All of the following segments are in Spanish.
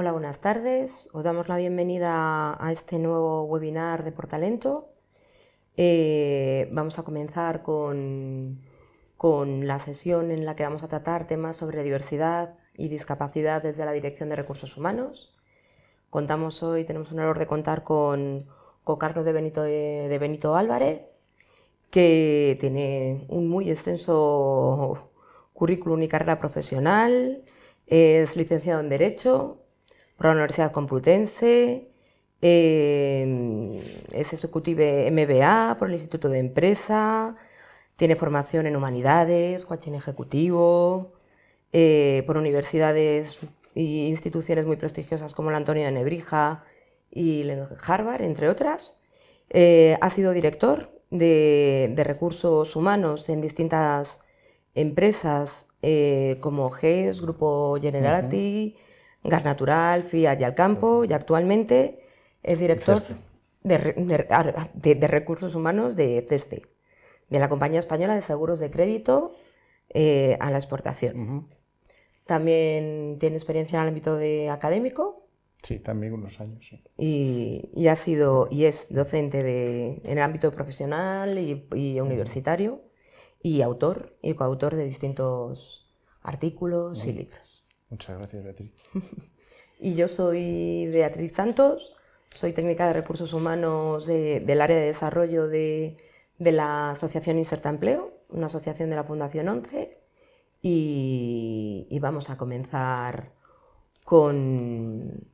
Hola, buenas tardes. Os damos la bienvenida a este nuevo webinar de Portalento. Eh, vamos a comenzar con, la sesión en la que vamos a tratar temas sobre diversidad y discapacidad desde la Dirección de Recursos Humanos. Contamos hoy, tenemos un honor de contar con, con Carlos de Benito, eh, de Benito Álvarez, que tiene un muy extenso currículum y carrera profesional. Es licenciado en Derecho, por la Universidad Complutense, em, es ejecutivo MBA por el Instituto de Empresa, tiene formación en Humanidades, coaching ejecutivo, eh, por universidades e instituciones muy prestigiosas como la Antonio de Nebrija y Harvard, entre otras. Eh, ha sido director de, recursos humanos en distintas empresas eh, como GES, Grupo Generati. Gas Natural, Fiat y campo y actualmente es director ah, de, recursos humanos de CESTE, de la Compañía Española de Seguros de Crédito eh, a la Exportación. También tiene experiencia en el ámbito académico. Sí, también unos años. Y, ha sido y es docente en el ámbito profesional y, universitario, y autor y coautor de distintos artículos y libros. Muchas gracias, Beatriz. y yo soy Beatriz Santos, soy técnica de recursos humanos del área de desarrollo de, la Asociación Inserta Empleo, una asociación de la Fundación 11, y, vamos a comenzar con...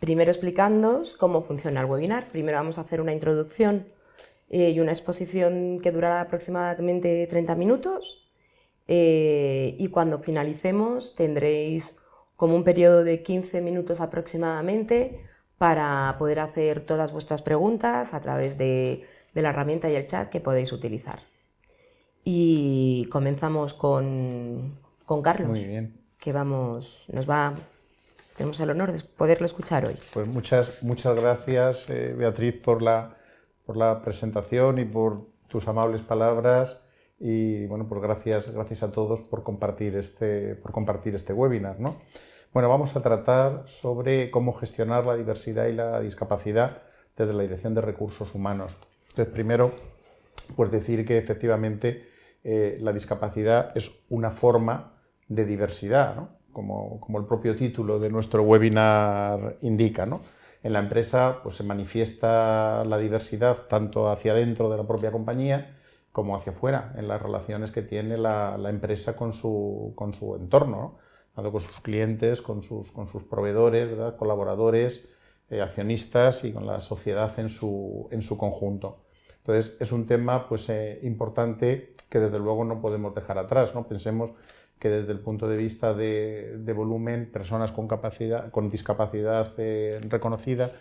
Primero explicándoos cómo funciona el webinar. Primero vamos a hacer una introducción eh, y una exposición que durará aproximadamente 30 minutos eh, y cuando finalicemos tendréis como un periodo de 15 minutos aproximadamente para poder hacer todas vuestras preguntas a través de, la herramienta y el chat que podéis utilizar. Y comenzamos con, Carlos. Que vamos, nos va tenemos el honor de poderlo escuchar hoy. Pues muchas, muchas gracias, eh, Beatriz, por la presentación y por tus amables palabras y bueno, pues gracias, gracias a todos por compartir este, por compartir este webinar. ¿no? Bueno, vamos a tratar sobre cómo gestionar la diversidad y la discapacidad desde la Dirección de Recursos Humanos. Entonces, primero, pues decir que efectivamente eh, la discapacidad es una forma de diversidad, ¿no? como, el propio título de nuestro webinar indica. En la empresa pues, se manifiesta la diversidad tanto hacia dentro de la propia compañía, como hacia afuera, en las relaciones que tiene la, empresa con su, entorno, tanto con sus clientes, con sus, proveedores, colaboradores, eh, accionistas y con la sociedad en su, conjunto. Entonces, es un tema pues, eh, importante que desde luego no podemos dejar atrás. ¿no? Pensemos que desde el punto de vista de, volumen, personas con, con discapacidad eh, reconocida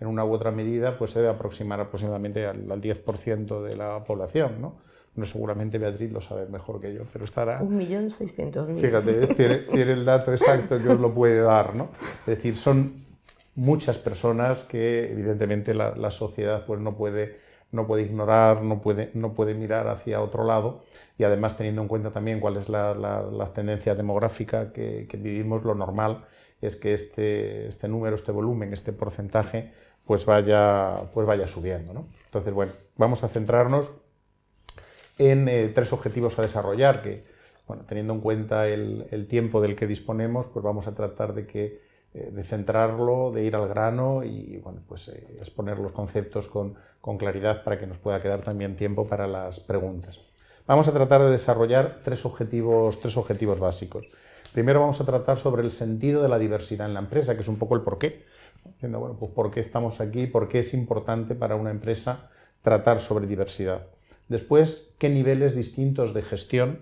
en una u otra medida, pues se debe aproximar aproximadamente al, 10% de la población, ¿no? seguramente Beatriz lo sabe mejor que yo, pero estará... Un millón seiscientos Fíjate, tiene, el dato exacto que os lo puede dar, Es decir, son muchas personas que evidentemente la, sociedad pues no puede, no puede ignorar, no puede, no puede mirar hacia otro lado y además teniendo en cuenta también cuál es la, la, las tendencias demográficas que vivimos, lo normal es que este, este, número, este volumen, este porcentaje, pues vaya, pues vaya subiendo. Entonces, bueno, vamos a centrarnos en eh, tres objetivos a desarrollar, que, bueno, teniendo en cuenta el, tiempo del que disponemos, pues vamos a tratar de que eh, de centrarlo, de ir al grano y bueno, pues eh, exponer los conceptos con, con claridad para que nos pueda quedar también tiempo para las preguntas. Vamos a tratar de desarrollar tres objetivos, tres objetivos básicos. Primero vamos a tratar sobre el sentido de la diversidad en la empresa, que es un poco el porqué. Diciendo, pues, por qué estamos aquí, por qué es importante para una empresa tratar sobre diversidad. Después, qué niveles distintos de gestión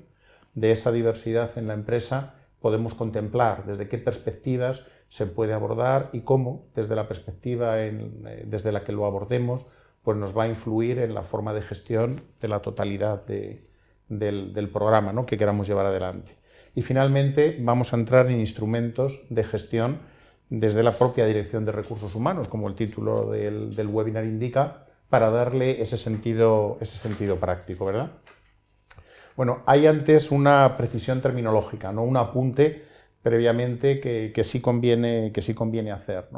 de esa diversidad en la empresa podemos contemplar, desde qué perspectivas se puede abordar y cómo, desde la perspectiva eh, desde la que lo abordemos, pues nos va a influir en la forma de gestión de la totalidad del, programa que queramos llevar adelante. Y finalmente vamos a entrar en instrumentos de gestión desde la propia Dirección de Recursos Humanos, como el título del, webinar indica, para darle ese sentido, ese sentido práctico, ¿verdad? Bueno, hay antes una precisión terminológica, ¿no? un apunte previamente que, sí, conviene, que sí conviene hacer.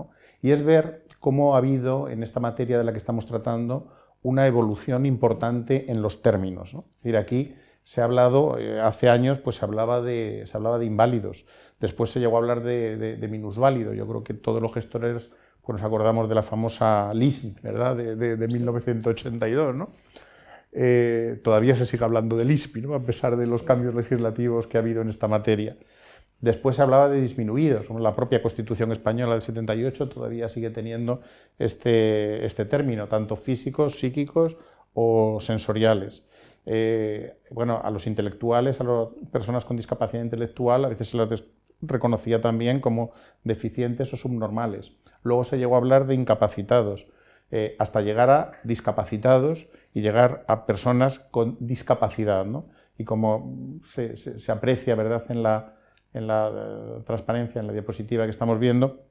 Y es ver cómo ha habido en esta materia de la que estamos tratando una evolución importante en los términos. Es decir, aquí se ha hablado, eh, hace años pues se hablaba, de, se hablaba de inválidos, después se llegó a hablar de, minusválidos, yo creo que todos los gestores cuando pues, nos acordamos de la famosa leasing, ¿verdad?, de, 1982, ¿no? Eh, todavía se sigue hablando de LISPI, ¿no? a pesar de los cambios legislativos que ha habido en esta materia. Después se hablaba de disminuidos, la propia Constitución española del 78 todavía sigue teniendo este, este término, tanto físicos, psíquicos o sensoriales. Eh, bueno, a los intelectuales, a las personas con discapacidad intelectual, a veces se las reconocía también como deficientes o subnormales. Luego se llegó a hablar de incapacitados, eh, hasta llegar a discapacitados y llegar a personas con discapacidad, Y como se, aprecia, ¿verdad?, en la, eh, transparencia, en la diapositiva que estamos viendo,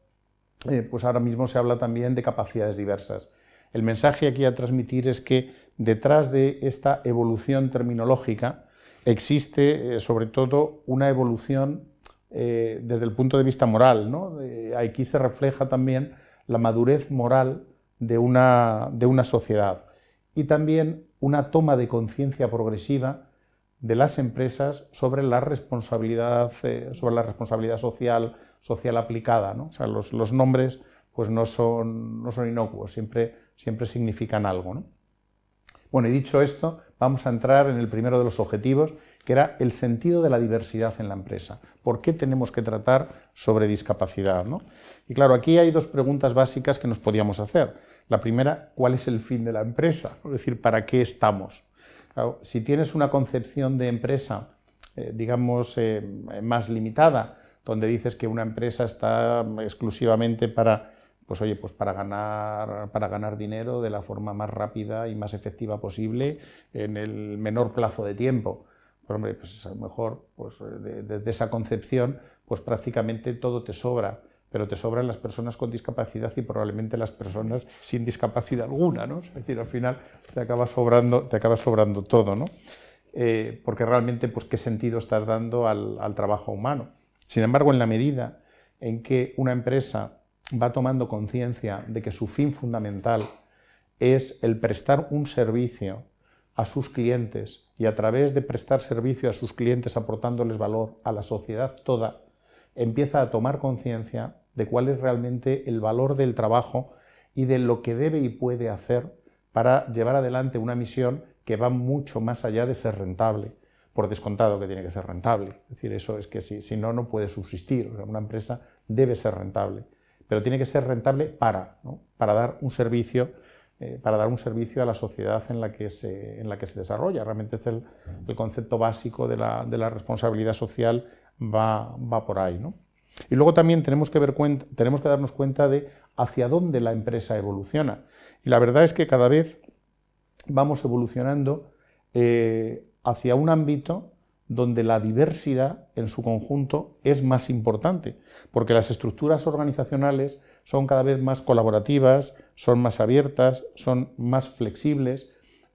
pues ahora mismo se habla también de capacidades diversas. El mensaje aquí a transmitir es que detrás de esta evolución terminológica existe, eh, sobre todo, una evolución eh, desde el punto de vista moral. Eh, aquí se refleja también la madurez moral de una, sociedad y también una toma de conciencia progresiva de las empresas sobre la responsabilidad, sobre la responsabilidad social, social aplicada. ¿no? O sea, los, nombres pues no, son, inocuos, siempre, siempre significan algo. Bueno, y dicho esto, vamos a entrar en el primero de los objetivos, que era el sentido de la diversidad en la empresa. ¿Por qué tenemos que tratar sobre discapacidad? Y claro, aquí hay dos preguntas básicas que nos podíamos hacer. La primera, ¿cuál es el fin de la empresa? Es decir, ¿para qué estamos? si tienes una concepción de empresa, eh, digamos, eh, más limitada, donde dices que una empresa está exclusivamente para pues oye, pues para ganar, para ganar dinero de la forma más rápida y más efectiva posible en el menor plazo de tiempo. Pues hombre, pues a lo mejor pues desde esa concepción, pues prácticamente todo te sobra, pero te sobran las personas con discapacidad y probablemente las personas sin discapacidad alguna, ¿no? Es decir, al final te acabas sobrando, te acaba sobrando todo, ¿no? Eh, porque realmente, pues qué sentido estás dando al trabajo humano. Sin embargo, en la medida en que una empresa va tomando conciencia de que su fin fundamental es el prestar un servicio a sus clientes y a través de prestar servicio a sus clientes aportándoles valor a la sociedad toda, empieza a tomar conciencia de cuál es realmente el valor del trabajo y de lo que debe y puede hacer para llevar adelante una misión que va mucho más allá de ser rentable, por descontado que tiene que ser rentable. Es decir, eso es que si, si no, no puede subsistir. una empresa debe ser rentable pero tiene que ser rentable para, para dar un servicio eh, para dar un servicio a la sociedad en la que se, en la que se desarrolla. Realmente es el, concepto básico de la, responsabilidad social va, por ahí. ¿no? Y luego también tenemos que, ver cuenta, tenemos que darnos cuenta de hacia dónde la empresa evoluciona. Y la verdad es que cada vez vamos evolucionando eh, hacia un ámbito donde la diversidad en su conjunto es más importante, porque las estructuras organizacionales son cada vez más colaborativas, son más abiertas, son más flexibles,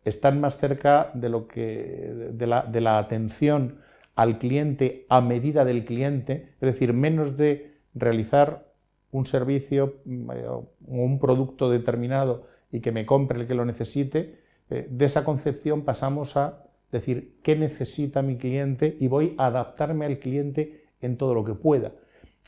están más cerca de, lo que, de, la, la atención al cliente a medida del cliente, es decir, menos de realizar un servicio mm, o un producto determinado y que me compre el que lo necesite, eh, de esa concepción pasamos a decir, ¿qué necesita mi cliente? Y voy a adaptarme al cliente en todo lo que pueda.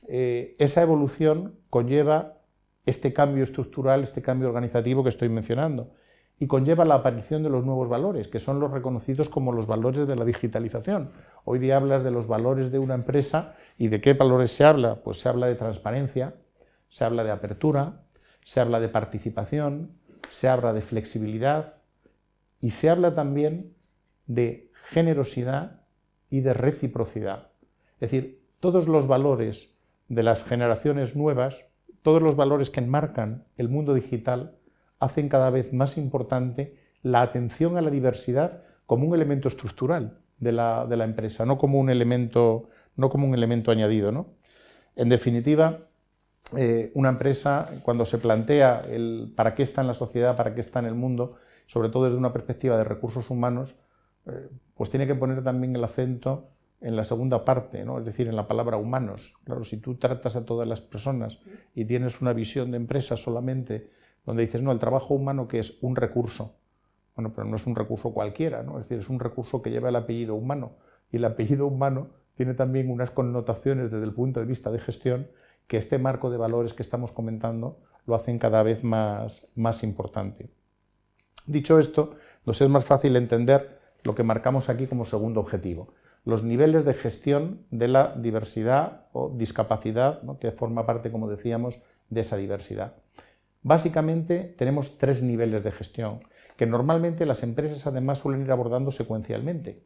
Eh, esa evolución conlleva este cambio estructural, este cambio organizativo que estoy mencionando, y conlleva la aparición de los nuevos valores, que son los reconocidos como los valores de la digitalización. Hoy día hablas de los valores de una empresa y de qué valores se habla. Pues se habla de transparencia, se habla de apertura, se habla de participación, se habla de flexibilidad y se habla también de generosidad y de reciprocidad. Es decir, todos los valores de las generaciones nuevas, todos los valores que enmarcan el mundo digital, hacen cada vez más importante la atención a la diversidad como un elemento estructural de la, empresa, no como un elemento, no como un elemento añadido. En definitiva, eh, una empresa, cuando se plantea el para qué está en la sociedad, para qué está en el mundo, sobre todo desde una perspectiva de recursos humanos, eh, pues tiene que poner también el acento en la segunda parte, ¿no? es decir, en la palabra humanos. Claro, si tú tratas a todas las personas y tienes una visión de empresa solamente donde dices, no, el trabajo humano que es un recurso, bueno, pero no es un recurso cualquiera, ¿no? es decir, es un recurso que lleva el apellido humano y el apellido humano tiene también unas connotaciones desde el punto de vista de gestión que este marco de valores que estamos comentando lo hacen cada vez más, más importante. Dicho esto, nos es más fácil entender lo que marcamos aquí como segundo objetivo, los niveles de gestión de la diversidad o discapacidad, que forma parte, como decíamos, de esa diversidad. Básicamente tenemos tres niveles de gestión, que normalmente las empresas además suelen ir abordando secuencialmente.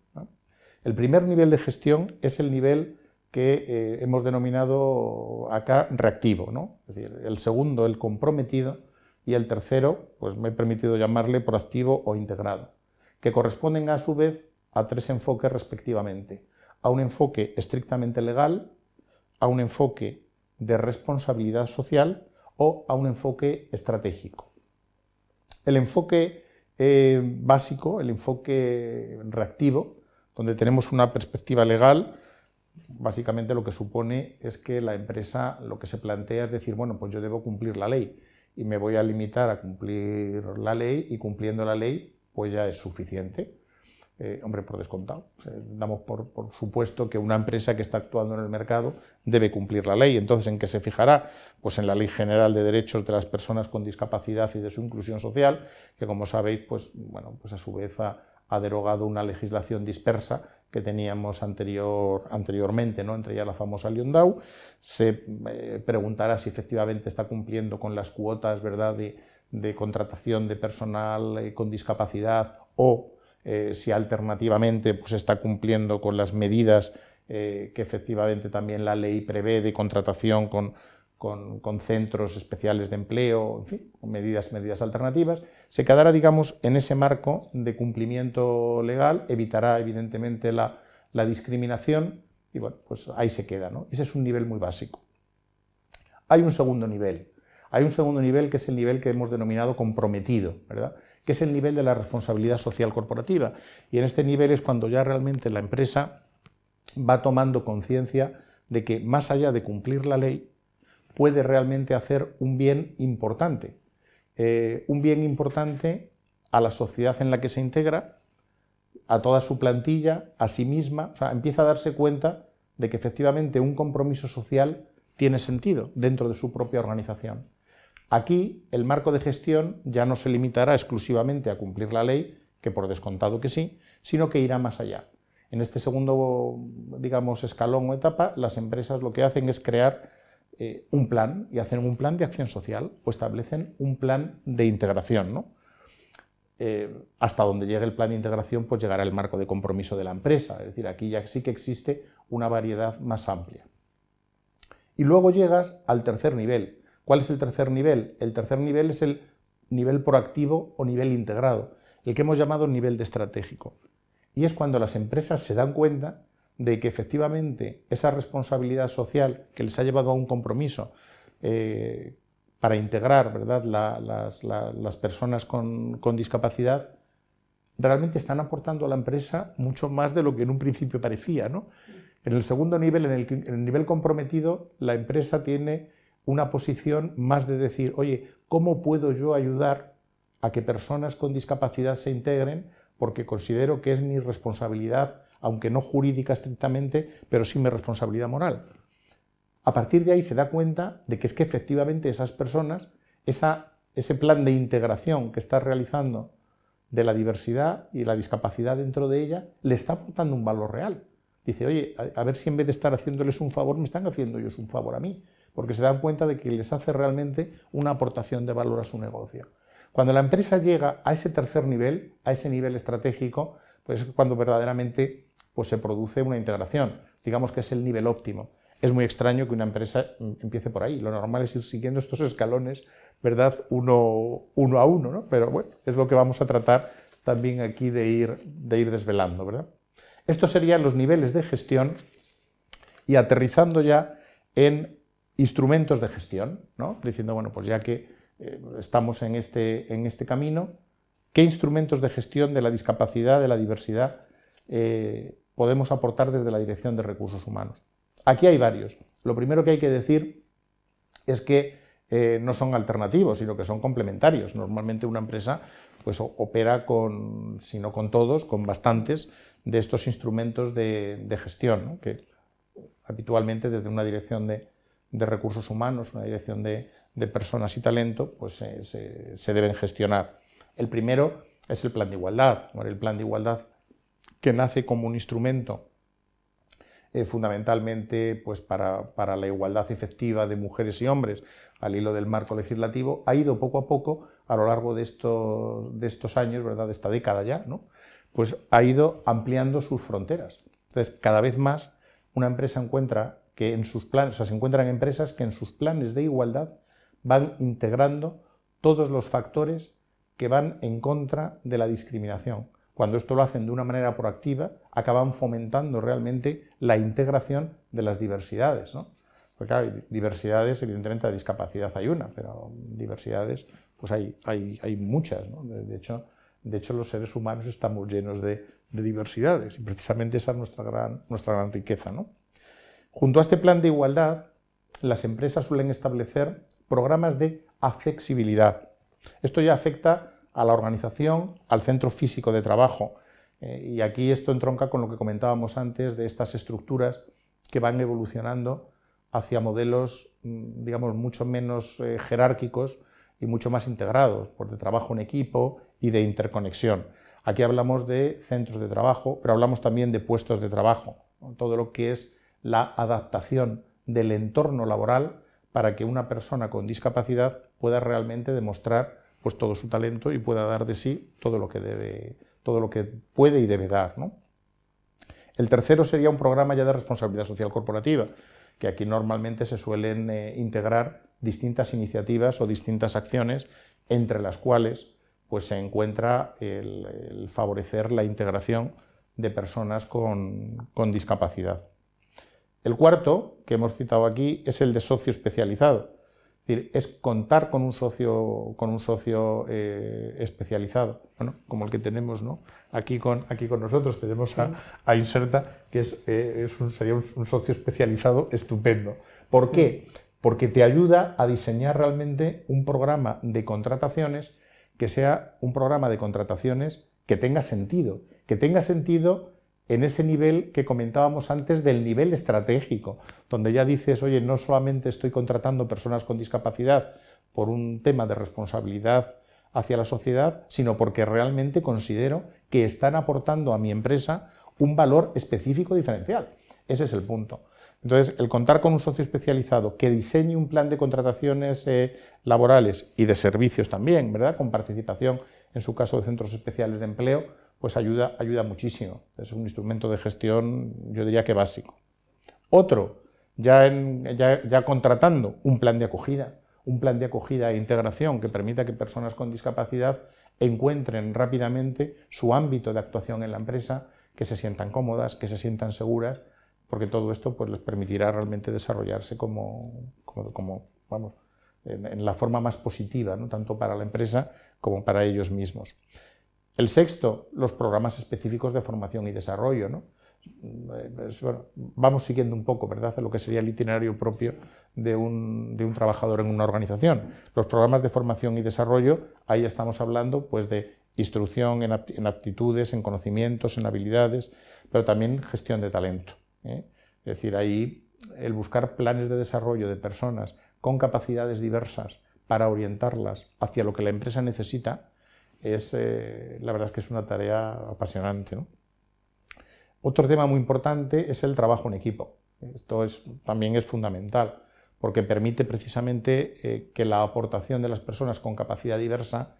El primer nivel de gestión es el nivel que eh, hemos denominado acá reactivo, es decir, el segundo, el comprometido, y el tercero, pues me he permitido llamarle proactivo o integrado que corresponden a su vez a tres enfoques respectivamente, a un enfoque estrictamente legal, a un enfoque de responsabilidad social o a un enfoque estratégico. El enfoque eh, básico, el enfoque reactivo, donde tenemos una perspectiva legal, básicamente lo que supone es que la empresa lo que se plantea es decir, bueno, pues yo debo cumplir la ley y me voy a limitar a cumplir la ley y cumpliendo la ley pues ya es suficiente. Eh, hombre, por descontado. damos por, supuesto que una empresa que está actuando en el mercado debe cumplir la ley. Entonces, ¿en qué se fijará? Pues en la Ley General de Derechos de las Personas con Discapacidad y de su Inclusión Social, que como sabéis, pues, bueno, pues a su vez ha, derogado una legislación dispersa que teníamos anterior, anteriormente, ¿no? entre ya la famosa Liondau. Se eh, preguntará si efectivamente está cumpliendo con las cuotas ¿verdad? de contratación de personal eh, con discapacidad o eh, si alternativamente pues, está cumpliendo con las medidas eh, que efectivamente también la ley prevé de contratación con, con, centros especiales de empleo, en fin, medidas, alternativas, se quedará, digamos, en ese marco de cumplimiento legal, evitará evidentemente la, discriminación y bueno, pues ahí se queda, ¿no? Ese es un nivel muy básico. Hay un segundo nivel, hay un segundo nivel que es el nivel que hemos denominado comprometido, ¿verdad? que es el nivel de la responsabilidad social corporativa. Y en este nivel es cuando ya realmente la empresa va tomando conciencia de que más allá de cumplir la ley, puede realmente hacer un bien importante. Eh, un bien importante a la sociedad en la que se integra, a toda su plantilla, a sí misma. O sea, empieza a darse cuenta de que efectivamente un compromiso social tiene sentido dentro de su propia organización. Aquí el marco de gestión ya no se limitará exclusivamente a cumplir la ley, que por descontado que sí, sino que irá más allá. En este segundo, digamos, escalón o etapa, las empresas lo que hacen es crear eh, un plan y hacen un plan de acción social o establecen un plan de integración. Eh, hasta donde llegue el plan de integración, pues llegará el marco de compromiso de la empresa. Es decir, aquí ya sí que existe una variedad más amplia. Y luego llegas al tercer nivel, ¿Cuál es el tercer nivel? El tercer nivel es el nivel proactivo o nivel integrado, el que hemos llamado nivel de estratégico. Y es cuando las empresas se dan cuenta de que efectivamente esa responsabilidad social que les ha llevado a un compromiso eh, para integrar ¿verdad? las, personas con, discapacidad, realmente están aportando a la empresa mucho más de lo que en un principio parecía. En el segundo nivel, en el nivel comprometido, la empresa tiene una posición más de decir, oye, ¿cómo puedo yo ayudar a que personas con discapacidad se integren? Porque considero que es mi responsabilidad, aunque no jurídica estrictamente, pero sí mi responsabilidad moral. A partir de ahí se da cuenta de que es que efectivamente esas personas, ese plan de integración que está realizando de la diversidad y la discapacidad dentro de ella, le está aportando un valor real. Dice, oye, a, a ver si en vez de estar haciéndoles un favor, me están haciendo ellos un favor a mí porque se dan cuenta de que les hace realmente una aportación de valor a su negocio. Cuando la empresa llega a ese tercer nivel, a ese nivel estratégico, pues es cuando verdaderamente pues, se produce una integración, digamos que es el nivel óptimo. Es muy extraño que una empresa empiece por ahí. Lo normal es ir siguiendo estos escalones, ¿verdad? Uno, a uno, Pero bueno, es lo que vamos a tratar también aquí de ir, de ir desvelando, ¿verdad? Estos serían los niveles de gestión y aterrizando ya en instrumentos de gestión, ¿no? diciendo, bueno, pues ya que eh, estamos en este, en este camino, ¿qué instrumentos de gestión de la discapacidad, de la diversidad, eh, podemos aportar desde la Dirección de Recursos Humanos? Aquí hay varios. Lo primero que hay que decir es que eh, no son alternativos, sino que son complementarios. Normalmente una empresa pues, opera con, si no con todos, con bastantes de estos instrumentos de, gestión, que habitualmente desde una dirección de, de recursos humanos, una dirección de, personas y talento, pues se, deben gestionar. El primero es el plan de igualdad. el plan de igualdad que nace como un instrumento eh, fundamentalmente pues para, la igualdad efectiva de mujeres y hombres al hilo del marco legislativo, ha ido poco a poco a lo largo de estos, de estos años, ¿verdad? de esta década ya, ¿no? pues ha ido ampliando sus fronteras. Entonces, cada vez más una empresa encuentra que en sus planes, o sea, se encuentran empresas que en sus planes de igualdad van integrando todos los factores que van en contra de la discriminación. Cuando esto lo hacen de una manera proactiva, acaban fomentando realmente la integración de las diversidades. Porque claro, diversidades, evidentemente, la discapacidad hay una, pero diversidades, pues hay, muchas. De, hecho, de hecho, los seres humanos estamos llenos de, diversidades y precisamente esa es nuestra gran, nuestra gran riqueza. ¿no? Junto a este plan de igualdad, las empresas suelen establecer programas de accesibilidad. Esto ya afecta a la organización, al centro físico de trabajo. Eh, y aquí esto entronca con lo que comentábamos antes de estas estructuras que van evolucionando hacia modelos, mm, digamos, mucho menos eh, jerárquicos y mucho más integrados, por pues, de trabajo en equipo y de interconexión. Aquí hablamos de centros de trabajo, pero hablamos también de puestos de trabajo, todo lo que es la adaptación del entorno laboral para que una persona con discapacidad pueda realmente demostrar pues, todo su talento y pueda dar de sí todo lo que, debe, todo lo que puede y debe dar. El tercero sería un programa ya de responsabilidad social corporativa, que aquí normalmente se suelen eh, integrar distintas iniciativas o distintas acciones, entre las cuales pues, se encuentra el, favorecer la integración de personas con discapacidad. El cuarto, que hemos citado aquí, es el de socio especializado. Es contar con un socio, con un socio eh, especializado, como el que tenemos ¿no? aquí, con, aquí con nosotros. Tenemos a, Inserta, que es, eh, sería un, un, socio especializado estupendo. ¿Por qué? Porque te ayuda a diseñar realmente un programa de contrataciones que sea un programa de contrataciones que tenga sentido, que tenga sentido en ese nivel que comentábamos antes del nivel estratégico, donde ya dices, oye, no solamente estoy contratando personas con discapacidad por un tema de responsabilidad hacia la sociedad, sino porque realmente considero que están aportando a mi empresa un valor específico diferencial. Ese es el punto. Entonces, el contar con un socio especializado que diseñe un plan de contrataciones eh, laborales y de servicios también, ¿verdad? Con participación, en su caso, de centros especiales de empleo, pues ayuda, ayuda muchísimo. Es un instrumento de gestión, yo diría que básico. Otro, ya, ya, contratando un plan de acogida, un plan de acogida e integración que permita que personas con discapacidad encuentren rápidamente su ámbito de actuación en la empresa, que se sientan cómodas, que se sientan seguras, porque todo esto pues, les permitirá realmente desarrollarse como, vamos, en, en, la forma más positiva, ¿no? tanto para la empresa como para ellos mismos. El sexto, los programas específicos de formación y desarrollo. Mm, vamos siguiendo un poco, ¿verdad?, a lo que sería el itinerario propio de un, trabajador en una organización. Los programas de formación y desarrollo, ahí estamos hablando pues, de instrucción en, aptitudes, en conocimientos, en habilidades, pero también gestión de talento. ¿eh? Es decir, ahí el buscar planes de desarrollo de personas con capacidades diversas para orientarlas hacia lo que la empresa necesita, es, eh, la verdad es que es una tarea apasionante. Otro tema muy importante es el trabajo en equipo. Esto también es fundamental porque permite precisamente eh, que la aportación de las personas con capacidad diversa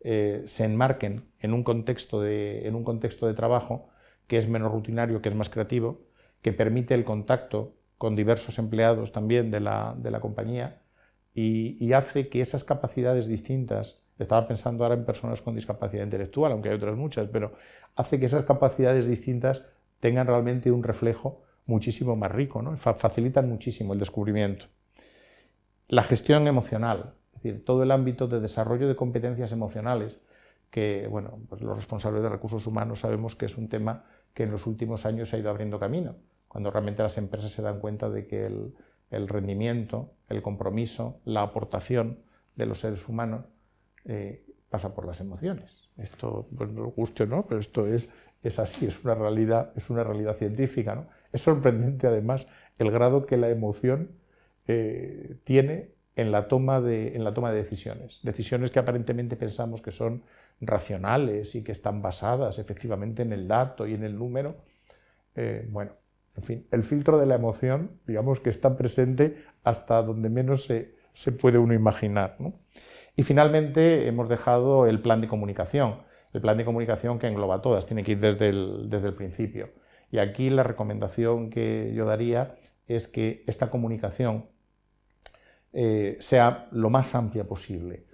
eh, se enmarquen en un, contexto de, en un contexto de trabajo que es menos rutinario, que es más creativo, que permite el contacto con diversos empleados también de la, compañía y hace que esas capacidades distintas estaba pensando ahora en personas con discapacidad intelectual, aunque hay otras muchas, pero hace que esas capacidades distintas tengan realmente un reflejo muchísimo más rico, ¿no? facilitan muchísimo el descubrimiento. La gestión emocional, es decir, todo el ámbito de desarrollo de competencias emocionales, que bueno, pues los responsables de recursos humanos sabemos que es un tema que en los últimos años se ha ido abriendo camino, cuando realmente las empresas se dan cuenta de que el, el rendimiento, el compromiso, la aportación de los seres humanos eh, pasa por las emociones. Esto, pues nos guste o no, pero esto es, es así, es una realidad, es una realidad científica. Es sorprendente además el grado que la emoción eh, tiene en la, toma de, en la toma de decisiones. Decisiones que aparentemente pensamos que son racionales y que están basadas efectivamente en el dato y en el número. Eh, bueno, en fin, el filtro de la emoción, digamos que está presente hasta donde menos se, se puede uno imaginar. ¿no? Y finalmente hemos dejado el plan de comunicación, el plan de comunicación que engloba todas, tiene que ir desde el, desde el principio. Y aquí la recomendación que yo daría es que esta comunicación eh, sea lo más amplia posible.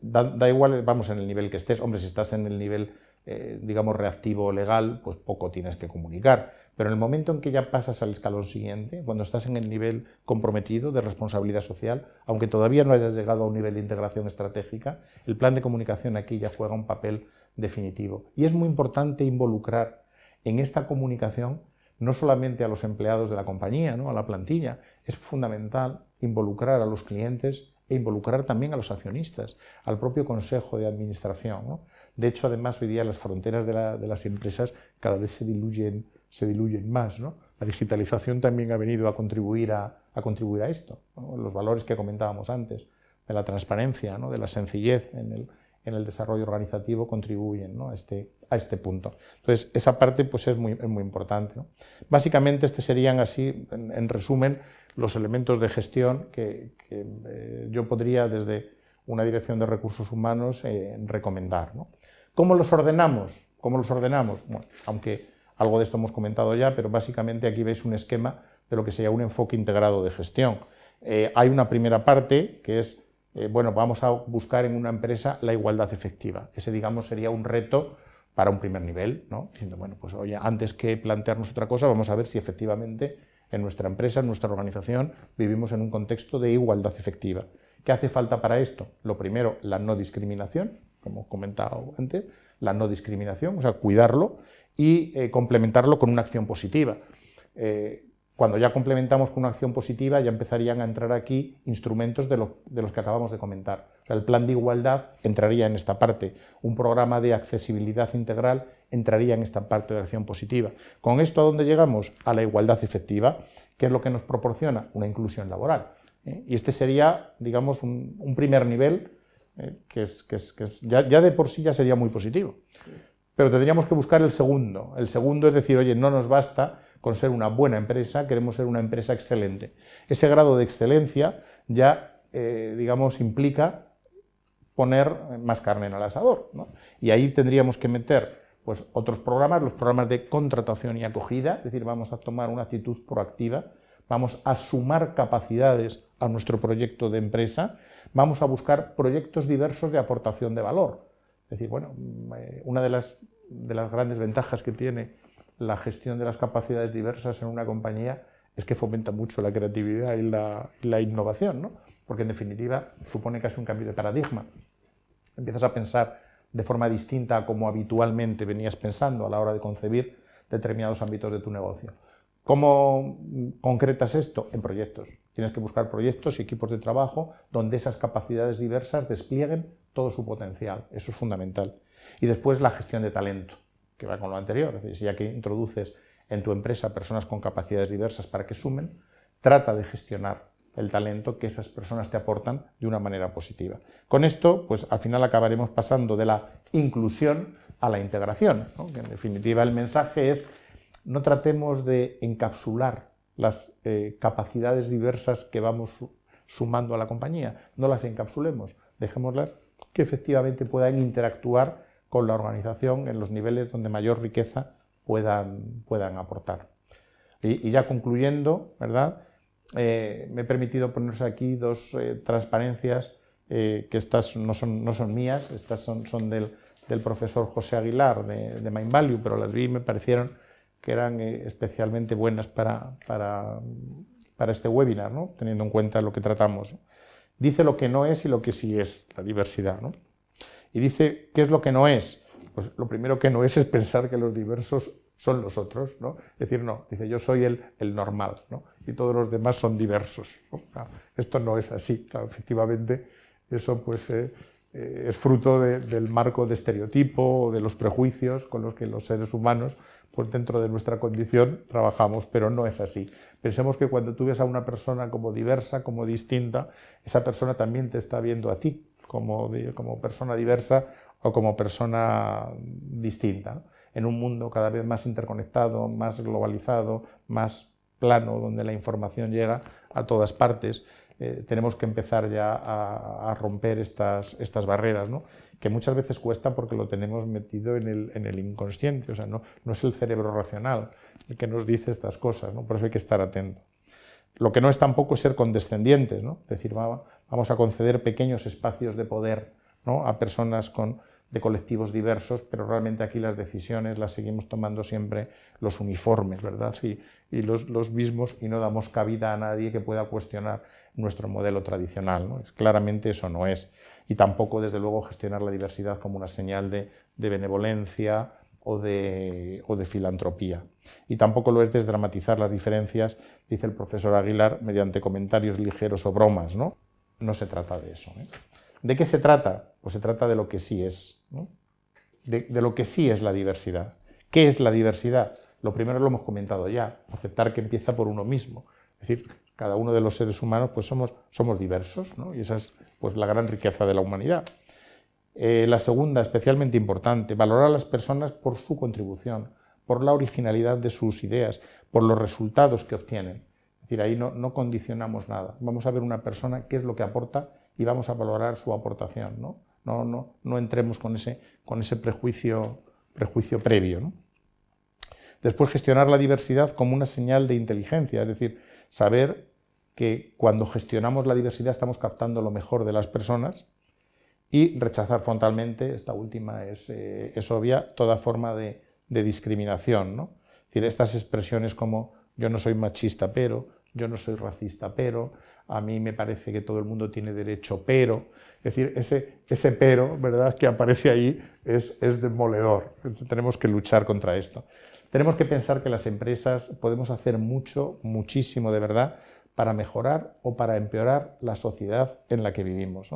da, igual, vamos, en el nivel que estés. Hombre, si estás en el nivel, eh, digamos, reactivo legal, pues poco tienes que comunicar. Pero en el momento en que ya pasas al escalón siguiente, cuando estás en el nivel comprometido de responsabilidad social, aunque todavía no hayas llegado a un nivel de integración estratégica, el plan de comunicación aquí ya juega un papel definitivo. Y es muy importante involucrar en esta comunicación no solamente a los empleados de la compañía, ¿no? a la plantilla, es fundamental involucrar a los clientes e involucrar también a los accionistas, al propio consejo de administración. De hecho, además, hoy día las fronteras de, de las empresas cada vez se diluyen se diluyen más. La digitalización también ha venido a contribuir a, esto. Los valores que comentábamos antes, de la transparencia, de la sencillez en el, desarrollo organizativo, contribuyen este, a, este, punto. Entonces, esa parte pues, es, muy, importante. Básicamente, este serían así, en, resumen, los elementos de gestión que, eh, yo podría desde una dirección de recursos humanos eh, recomendar. ¿Cómo los ordenamos? ¿Cómo los ordenamos? Bueno, aunque algo de esto hemos comentado ya, pero básicamente aquí veis un esquema de lo que sería un enfoque integrado de gestión. Eh, hay una primera parte que es, eh, bueno, vamos a buscar en una empresa la igualdad efectiva. Ese, digamos, sería un reto para un primer nivel, ¿no? Diciendo, bueno, pues oye, antes que plantearnos otra cosa, vamos a ver si efectivamente en nuestra empresa, en nuestra organización, vivimos en un contexto de igualdad efectiva. ¿Qué hace falta para esto? Lo primero, la no discriminación, como he comentado antes, la no discriminación, o sea, cuidarlo, y eh, complementarlo con una acción positiva. Eh, cuando ya complementamos con una acción positiva, ya empezarían a entrar aquí instrumentos de, de los que acabamos de comentar. el plan de igualdad entraría en esta parte, un programa de accesibilidad integral entraría en esta parte de acción positiva. Con esto, ¿a dónde llegamos? A la igualdad efectiva, que es lo que nos proporciona una inclusión laboral. ¿eh? Y este sería, digamos, un, primer nivel que, es, que, es, que es, ya, ya, de por sí ya sería muy positivo. Pero tendríamos que buscar el segundo. El segundo es decir, oye, no nos basta con ser una buena empresa, queremos ser una empresa excelente. Ese grado de excelencia ya, eh, digamos, implica poner más carne en el asador. ¿no? Y ahí tendríamos que meter pues, otros programas, los programas de contratación y acogida, es decir, vamos a tomar una actitud proactiva, vamos a sumar capacidades a nuestro proyecto de empresa, vamos a buscar proyectos diversos de aportación de valor. Es decir, bueno, mm, eh, una de las, de las grandes ventajas que tiene la gestión de las capacidades diversas en una compañía es que fomenta mucho la creatividad y la, innovación, porque en definitiva supone casi un cambio de paradigma. Empiezas a pensar de forma distinta a como habitualmente venías pensando a la hora de concebir determinados ámbitos de tu negocio. ¿Cómo concretas esto? En proyectos. Tienes que buscar proyectos y equipos de trabajo donde esas capacidades diversas desplieguen todo su potencial. Eso es fundamental. Y después la gestión de talento, que va con lo anterior. Es decir, ya que introduces en tu empresa personas con capacidades diversas para que sumen, trata de gestionar el talento que esas personas te aportan de una manera positiva. Con esto, pues al final acabaremos pasando de la inclusión a la integración, que en definitiva el mensaje es no tratemos de encapsular las eh, capacidades diversas que vamos sumando a la compañía, no las encapsulemos, dejémoslas que efectivamente puedan interactuar con la organización en los niveles donde mayor riqueza puedan, puedan aportar. Y, ya concluyendo, ¿verdad? Eh, me he permitido poner aquí dos eh, transparencias que estas no son, no son mías, estas son, del, profesor José Aguilar de, MindValue, Value, pero las vi y me parecieron que eran eh, especialmente buenas para, para, este webinar, ¿no? teniendo en cuenta lo que tratamos. Dice lo que no es y lo que sí es, la diversidad. ¿no? Y dice, ¿qué es lo que no es? Pues lo primero que no es es pensar que los diversos son los otros, ¿no? Es decir, no, dice, yo soy el, el normal, ¿no? Y todos los demás son diversos. Ah, esto no es así, efectivamente, eso pues eh, eh, es fruto del marco de estereotipo, de los prejuicios con los que los seres humanos pues dentro de nuestra condición trabajamos, pero no es así. Pensemos que cuando tú ves a una persona como diversa, como distinta, esa persona también te está viendo a ti como, persona diversa o como persona distinta. En un mundo cada vez más interconectado, más globalizado, más plano, donde la información llega a todas partes, eh, tenemos que empezar ya a, romper estas, barreras que muchas veces cuesta porque lo tenemos metido en el, inconsciente, o sea, no, no, es el cerebro racional el que nos dice estas cosas, ¿no? por eso hay que estar atento. Lo que no es tampoco ser condescendientes, ¿no? decir, vamos a conceder pequeños espacios de poder ¿no? a personas con, de colectivos diversos, pero realmente aquí las decisiones las seguimos tomando siempre los uniformes, ¿verdad? Y, y los, los, mismos y no damos cabida a nadie que pueda cuestionar nuestro modelo tradicional. ¿no? Es, claramente eso no es y tampoco, desde luego, gestionar la diversidad como una señal de, benevolencia o de, filantropía. Y tampoco lo es desdramatizar las diferencias, dice el profesor Aguilar, mediante comentarios ligeros o bromas. No, no se trata de eso. ¿eh? ¿De qué se trata? Pues se trata de lo que sí es, de, lo que sí es la diversidad. ¿Qué es la diversidad? Lo primero lo hemos comentado ya, aceptar que empieza por uno mismo. Es decir, cada uno de los seres humanos pues somos, somos diversos, y esa es pues, la gran riqueza de la humanidad. Eh, la segunda, especialmente importante, valorar a las personas por su contribución, por la originalidad de sus ideas, por los resultados que obtienen. Es decir, ahí no, no condicionamos nada. Vamos a ver una persona qué es lo que aporta y vamos a valorar su aportación. No, no, no, no entremos con ese, con ese prejuicio, prejuicio previo. Después, gestionar la diversidad como una señal de inteligencia, es decir, saber que cuando gestionamos la diversidad estamos captando lo mejor de las personas y rechazar frontalmente, esta última es, eh, obvia, toda forma de, discriminación. ¿no? Es decir, estas expresiones como yo no soy machista, pero yo no soy racista, pero a mí me parece que todo el mundo tiene derecho, pero. Es decir, ese, pero ¿verdad? que aparece ahí es, es demoledor. Tenemos que luchar contra esto. Tenemos que pensar que las empresas podemos hacer mucho, muchísimo de verdad para mejorar o para empeorar la sociedad en la que vivimos.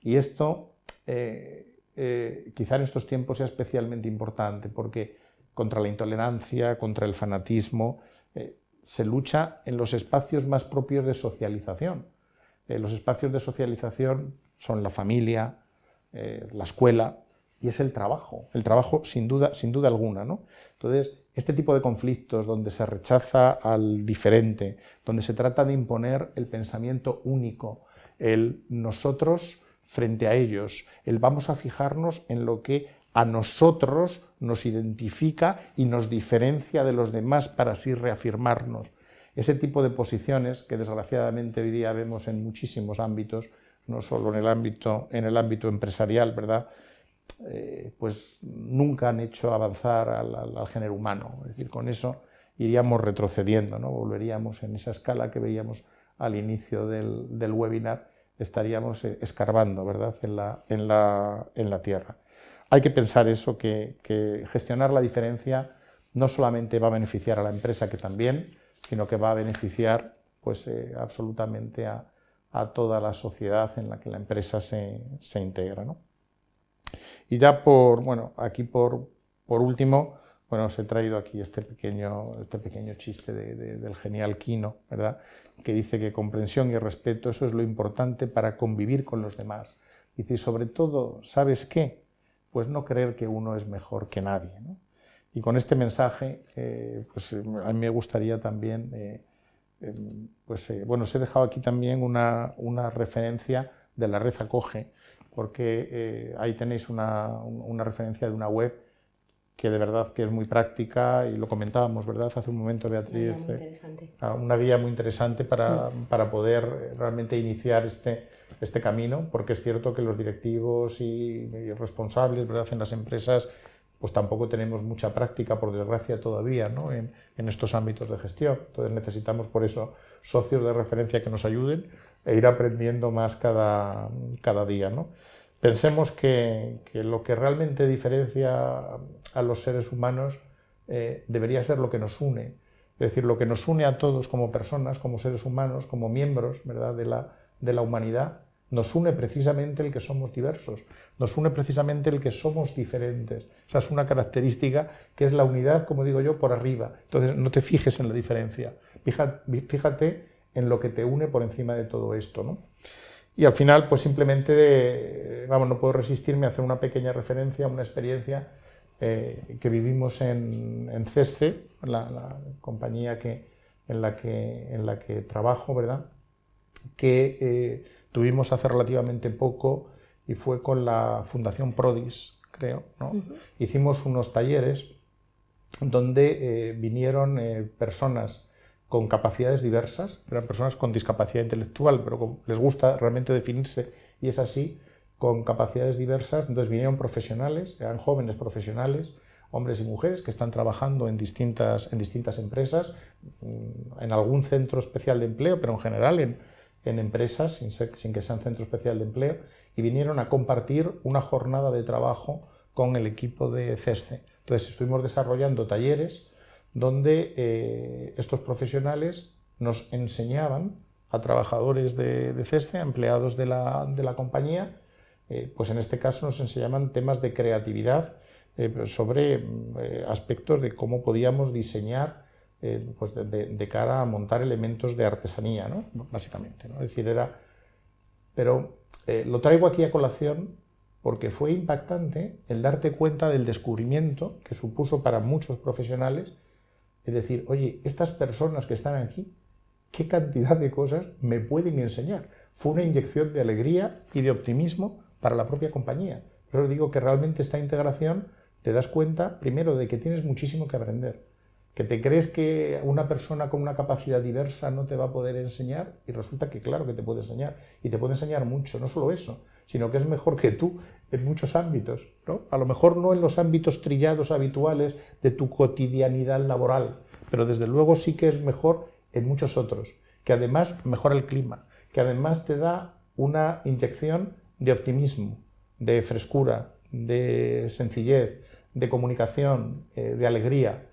Y esto eh, eh, quizá en estos tiempos sea especialmente importante porque contra la intolerancia, contra el fanatismo, eh, se lucha en los espacios más propios de socialización. los espacios de socialización son la familia, la escuela y es el trabajo, el trabajo sin duda, sin duda alguna. ¿no? Entonces, este tipo de conflictos donde se rechaza al diferente, donde se trata de imponer el pensamiento único, el nosotros frente a ellos, el vamos a fijarnos en lo que a nosotros nos identifica y nos diferencia de los demás para así reafirmarnos. Ese tipo de posiciones que desgraciadamente hoy día vemos en muchísimos ámbitos, no solo en el ámbito, en el ámbito empresarial, ¿verdad? Eh, pues nunca han hecho avanzar al, género humano. Es decir, con eso iríamos retrocediendo, ¿no? volveríamos en esa escala que veíamos al inicio del, webinar, estaríamos eh, escarbando ¿verdad? En, la, Tierra. Hay que pensar eso, que, gestionar la diferencia no solamente va a beneficiar a la empresa, que también, sino que va a beneficiar pues, eh, absolutamente a, toda la sociedad en la que la empresa se, integra. Y ya por, bueno, aquí por, último, bueno, os he traído aquí este pequeño, este pequeño chiste del genial Kino ¿verdad? Que dice que comprensión y respeto, eso es lo importante para convivir con los demás. Dice, y sobre todo, ¿sabes qué? Pues no creer que uno es mejor que nadie. Y con este mensaje, eh, pues eh, a mí me gustaría también, eh, em, pues bueno, os he dejado aquí también una, una referencia de la red Acoge, porque eh, ahí tenéis una, referencia de una web que de verdad que es muy práctica y lo comentábamos, ¿verdad? Hace un momento, Beatriz. Eh, ah, una guía muy interesante, para, poder realmente iniciar este, este camino, porque es cierto que los directivos y, responsables, ¿verdad?, en las empresas pues tampoco tenemos mucha práctica, por desgracia, todavía ¿no? en, en, estos ámbitos de gestión. Entonces necesitamos por eso socios de referencia que nos ayuden e ir aprendiendo más cada, día. ¿no? Pensemos que, lo que realmente diferencia a los seres humanos eh, debería ser lo que nos une, es decir, lo que nos une a todos como personas, como seres humanos, como miembros ¿verdad? De, la, humanidad, nos une precisamente el que somos diversos, nos une precisamente el que somos diferentes. Esa es una característica que es la unidad, como digo yo, por arriba. Entonces, no te fijes en la diferencia. Fíjate, fíjate en lo que te une por encima de todo esto. Y al final, pues simplemente, eh, vamos, no puedo resistirme a hacer una pequeña referencia a una experiencia eh, que vivimos en, CESCE, la, compañía que, en, la que, en la que trabajo, ¿verdad? Que eh, tuvimos hace relativamente poco y fue con la Fundación Prodis, creo, ¿no? Hicimos unos talleres donde vinieron personas con capacidades diversas, eran personas con discapacidad intelectual, pero les gusta realmente definirse y es así, con capacidades diversas. Entonces vinieron profesionales, eran jóvenes profesionales, hombres y mujeres que están trabajando en distintas, en distintas empresas, mm, en algún centro especial de empleo, pero en general en, empresas sin, que sean centro especial de empleo, y vinieron a compartir una jornada de trabajo con el equipo de CESCE, Entonces estuvimos desarrollando talleres, donde eh, estos profesionales nos enseñaban a trabajadores de, CESTE, empleados de la, compañía, eh, pues en este caso nos enseñaban temas de creatividad eh, sobre mm, aspectos de cómo podíamos diseñar pues de, cara a montar elementos de artesanía, ¿no? básicamente. Es decir, era... Pero lo traigo aquí a colación porque fue impactante el darte cuenta del descubrimiento que supuso para muchos profesionales es decir, oye, estas personas que están aquí, ¿qué cantidad de cosas me pueden enseñar? Fue una inyección de alegría y de optimismo para la propia compañía. Pero digo que realmente esta integración te das cuenta, primero, de que tienes muchísimo que aprender que te crees que una persona con una capacidad diversa no te va a poder enseñar y resulta que claro que te puede enseñar y te puede enseñar mucho, no solo eso, sino que es mejor que tú en muchos ámbitos, ¿no? A lo mejor no en los ámbitos trillados habituales de tu cotidianidad laboral, pero desde luego sí que es mejor en muchos otros, que además mejora el clima, que además te da una inyección de optimismo, de frescura, de sencillez, de comunicación, eh, de alegría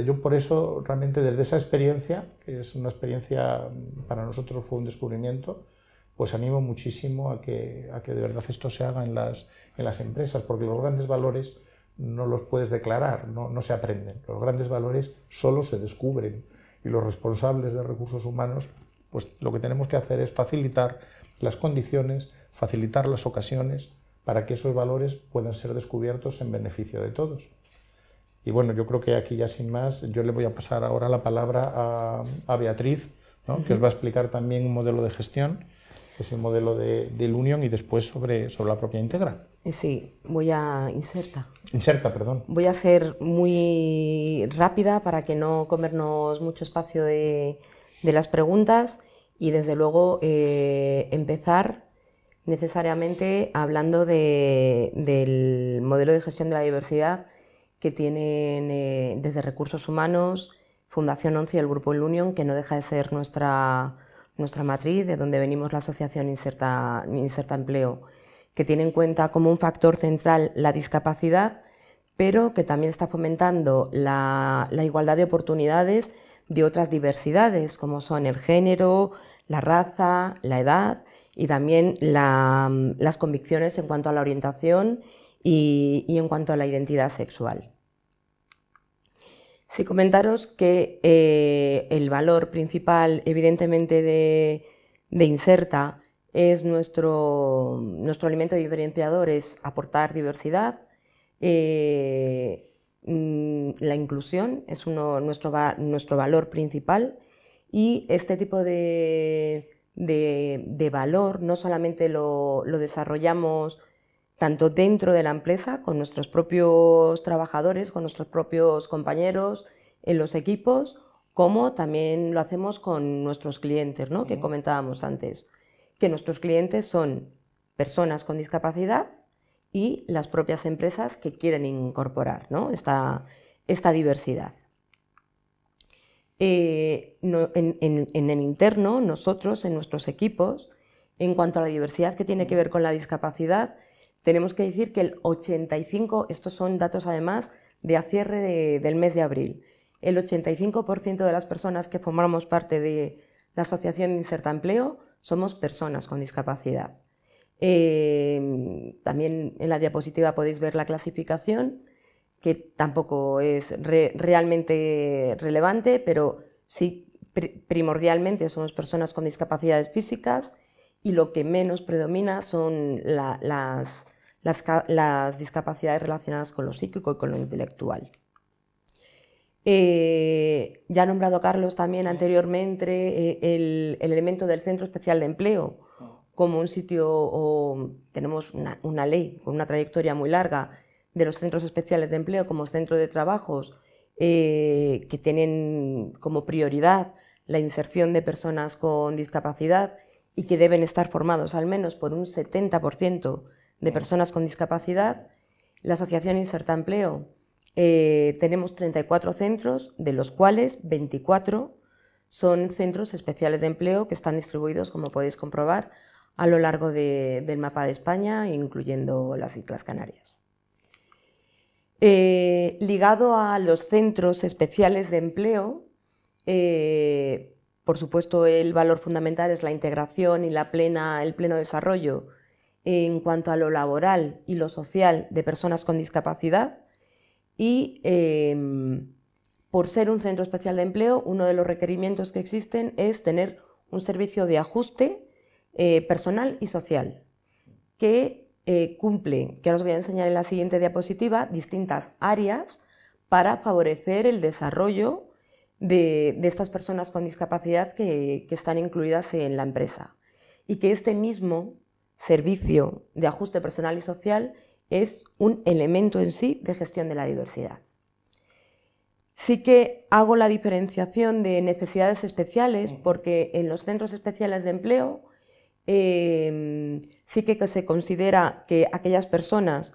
yo por eso realmente desde esa experiencia, que es una experiencia mm, para nosotros fue un descubrimiento, pues animo muchísimo a que, de verdad esto se haga en las, empresas, porque los grandes valores no los puedes declarar, no, no se aprenden. Los grandes valores solo se descubren y los responsables de recursos humanos, pues lo que tenemos que hacer es facilitar las condiciones, facilitar las ocasiones para que esos valores puedan ser descubiertos en beneficio de todos. Y bueno, yo creo que aquí ya sin más, yo le voy a pasar ahora la palabra a, Beatriz, que os va a explicar también un modelo de gestión, que es el modelo de, del Unión y después sobre, sobre la propia Integra. Eh, sí, voy a inserta. Inserta, perdón. Voy a ser muy rápida para que no comernos mucho espacio de, de las preguntas y desde luego eh, empezar necesariamente hablando del modelo de gestión de la diversidad que tienen eh, desde Recursos Humanos, Fundación 11 y el Grupo Unión, que no deja de ser nuestra, nuestra matriz, de donde venimos la asociación Inserta, Inserta Empleo, que tiene en cuenta como un factor central la discapacidad, pero que también está fomentando la, igualdad de oportunidades de otras diversidades, como son el género, la raza, la edad y también las convicciones en cuanto a la orientación y, en cuanto a la identidad sexual. Si comentaros que eh, el valor principal, evidentemente, de, Inserta es nuestro, alimento diferenciador, es aportar diversidad. Eh, mm, la inclusión es uno, nuestro, nuestro, valor principal y este tipo de, valor no solamente lo, lo desarrollamos tanto dentro de la empresa, con nuestros propios trabajadores, con nuestros propios compañeros, en los equipos, como también lo hacemos con nuestros clientes, que comentábamos antes, que nuestros clientes son personas con discapacidad y las propias empresas que quieren incorporar esta, diversidad. Eh, en, el interno, nosotros, en nuestros equipos, en cuanto a la diversidad que tiene que ver con la discapacidad, tenemos que decir que el 85, estos son datos además de a cierre del mes de abril, el 85% de las personas que formamos parte de la Asociación Inserta Empleo somos personas con discapacidad. Em, también en la diapositiva podéis ver la clasificación, que tampoco es realmente relevante, pero sí primordialmente somos personas con discapacidades físicas y lo que menos predomina son las, discapacidades relacionadas con lo psíquico y con lo intelectual. Eh, ya ha nombrado Carlos también anteriormente eh, el, elemento del Centro Especial de Empleo como un sitio, o, tenemos una, ley con una trayectoria muy larga de los centros especiales de empleo como centro de trabajos eh, que tienen como prioridad la inserción de personas con discapacidad y que deben estar formados al menos por un 70% de mm. personas con discapacidad. La Asociación Inserta Empleo eh, tenemos 34 centros, de los cuales 24 son centros especiales de empleo que están distribuidos, como podéis comprobar, a lo largo del mapa de España, incluyendo las Islas Canarias. Eh, ligado a los centros especiales de empleo, eh, por supuesto, el valor fundamental es la integración y la plena, el pleno desarrollo en cuanto a lo laboral y lo social de personas con discapacidad. Y em, por ser un centro especial de empleo, uno de los requerimientos que existen es tener un servicio de ajuste eh, personal y social que eh, cumple, que ahora os voy a enseñar en la siguiente diapositiva, distintas áreas para favorecer el desarrollo de, estas personas con discapacidad que, están incluidas en la empresa. Y que este mismo servicio de ajuste personal y social es un elemento en sí de gestión de la diversidad. Sí que hago la diferenciación de necesidades especiales porque en los centros especiales de empleo em, sí que se considera que aquellas personas